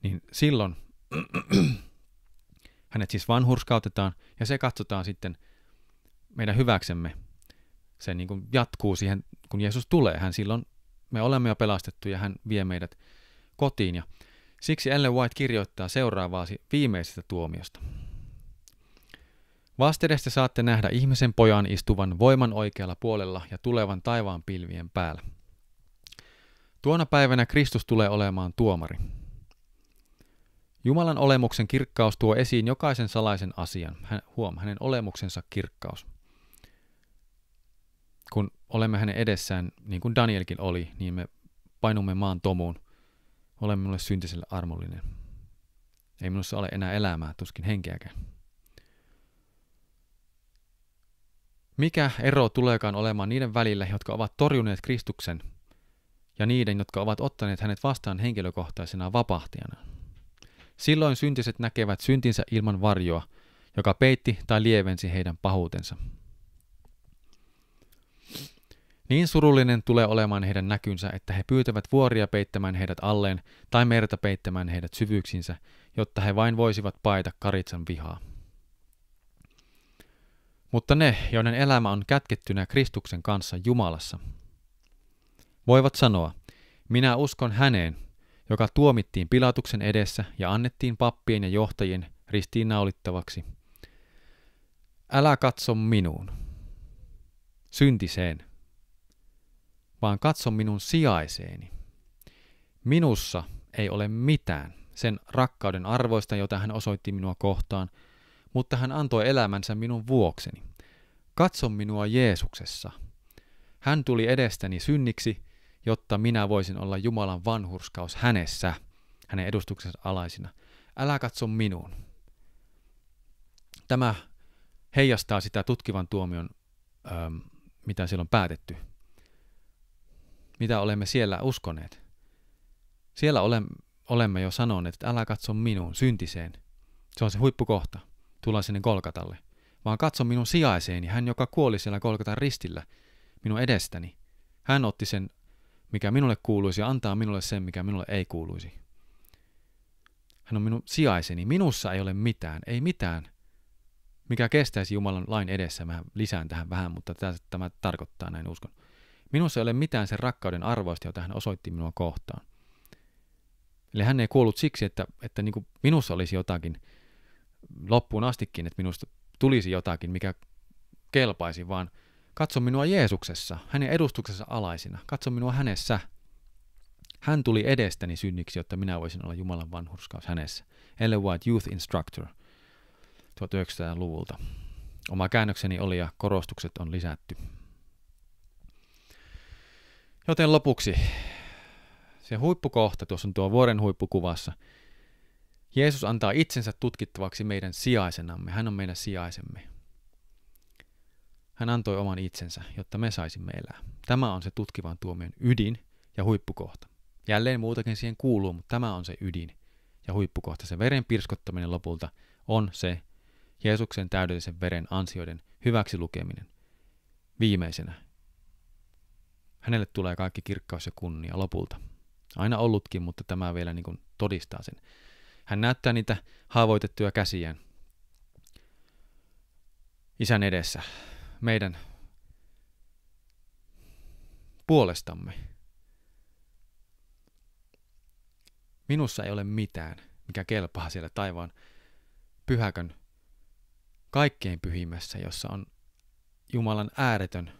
Niin silloin hänet siis vanhurskautetaan ja se katsotaan sitten meidän hyväksemme. Se niin kuin jatkuu siihen, kun Jeesus tulee. Hän silloin me olemme jo pelastettu ja hän vie meidät kotiin. Ja siksi Ellen White kirjoittaa seuraavaa viimeisestä tuomiosta. Vastedestä saatte nähdä ihmisen pojan istuvan voiman oikealla puolella ja tulevan taivaan pilvien päällä. Tuona päivänä Kristus tulee olemaan tuomari. Jumalan olemuksen kirkkaus tuo esiin jokaisen salaisen asian. Hän, huom, hänen olemuksensa kirkkaus olemme hänen edessään, niin kuin Danielkin oli, niin me painumme maan tomuun. Olemme minulle syntiselle armollinen. Ei minussa ole enää elämää, tuskin henkeäkään. Mikä ero tuleekaan olemaan niiden välillä, jotka ovat torjuneet Kristuksen ja niiden, jotka ovat ottaneet hänet vastaan henkilökohtaisena vapahtajana? Silloin syntiset näkevät syntinsä ilman varjoa, joka peitti tai lievensi heidän pahuutensa. Niin surullinen tulee olemaan heidän näkynsä, että he pyytävät vuoria peittämään heidät alleen tai merta peittämään heidät syvyyksinsä, jotta he vain voisivat paeta karitsan vihaa. Mutta ne, joiden elämä on kätkettynä Kristuksen kanssa Jumalassa, voivat sanoa, minä uskon häneen, joka tuomittiin pilatuksen edessä ja annettiin pappien ja johtajien ristiinnaulittavaksi. Älä katso minuun, syntiseen, vaan katso minun sijaiseeni. Minussa ei ole mitään sen rakkauden arvoista, jota hän osoitti minua kohtaan, mutta hän antoi elämänsä minun vuokseni. Katso minua Jeesuksessa. Hän tuli edestäni synniksi, jotta minä voisin olla Jumalan vanhurskaus hänessä, hänen edustuksensa alaisina. Älä katso minuun. Tämä heijastaa sitä tutkivan tuomion, mitä siellä on päätetty mitä olemme siellä uskoneet. Siellä olemme jo sanoneet, että älä katso minuun, syntiseen. Se on se huippukohta. Tullaan sinne kolkatalle, Vaan katso minun sijaiseeni, hän joka kuoli siellä Kolkatan ristillä, minun edestäni. Hän otti sen, mikä minulle kuuluisi, ja antaa minulle sen, mikä minulle ei kuuluisi. Hän on minun sijaiseni. Minussa ei ole mitään, ei mitään, mikä kestäisi Jumalan lain edessä. Mä lisään tähän vähän, mutta tämä tarkoittaa, näin uskon. Minussa ei ole mitään sen rakkauden arvoista, jota hän osoitti minua kohtaan. Eli hän ei kuollut siksi, että, että niin kuin minussa olisi jotakin loppuun astikin, että minusta tulisi jotakin, mikä kelpaisi, vaan katso minua Jeesuksessa, hänen edustuksensa alaisina. Katso minua hänessä. Hän tuli edestäni synniksi, jotta minä voisin olla Jumalan vanhurskaus hänessä. Ellen White, Youth Instructor, 1900-luvulta. Oma käännökseni oli ja korostukset on lisätty. Joten lopuksi, se huippukohta tuossa on tuo vuoren huippukuvassa. Jeesus antaa itsensä tutkittavaksi meidän sijaisenamme. Hän on meidän sijaisemme. Hän antoi oman itsensä, jotta me saisimme elää. Tämä on se tutkivan tuomion ydin ja huippukohta. Jälleen muutakin siihen kuuluu, mutta tämä on se ydin ja huippukohta. Se veren pirskottaminen lopulta on se Jeesuksen täydellisen veren ansioiden hyväksi lukeminen viimeisenä hänelle tulee kaikki kirkkaus ja kunnia lopulta. Aina ollutkin, mutta tämä vielä niin kuin todistaa sen. Hän näyttää niitä haavoitettuja käsiään isän edessä, meidän puolestamme. Minussa ei ole mitään, mikä kelpaa siellä taivaan pyhäkön kaikkein pyhimmässä, jossa on Jumalan ääretön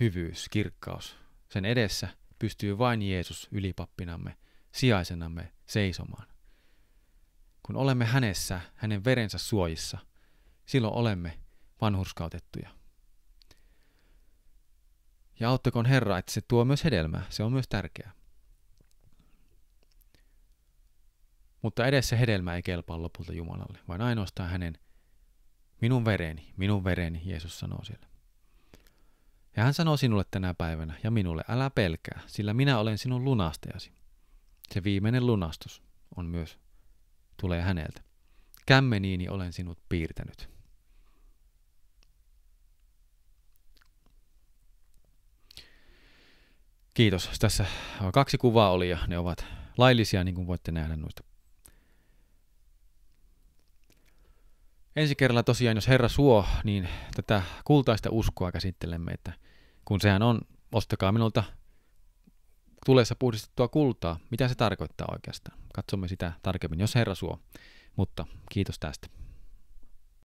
hyvyys, kirkkaus, sen edessä pystyy vain Jeesus ylipappinamme, sijaisenamme seisomaan. Kun olemme hänessä, hänen verensä suojissa, silloin olemme vanhurskautettuja. Ja auttakoon Herra, että se tuo myös hedelmää, se on myös tärkeää. Mutta edessä hedelmä ei kelpaa lopulta Jumalalle, vaan ainoastaan hänen, minun vereni, minun vereni, Jeesus sanoo siellä. Ja hän sanoo sinulle tänä päivänä ja minulle, älä pelkää, sillä minä olen sinun lunastajasi. Se viimeinen lunastus on myös, tulee häneltä. Kämmeniini niin olen sinut piirtänyt. Kiitos. Tässä kaksi kuvaa oli ja ne ovat laillisia, niin kuin voitte nähdä noista Ensi kerralla tosiaan, jos Herra suo, niin tätä kultaista uskoa käsittelemme, että kun sehän on, ostakaa minulta tulessa puhdistettua kultaa. Mitä se tarkoittaa oikeastaan? Katsomme sitä tarkemmin, jos Herra suo. Mutta kiitos tästä.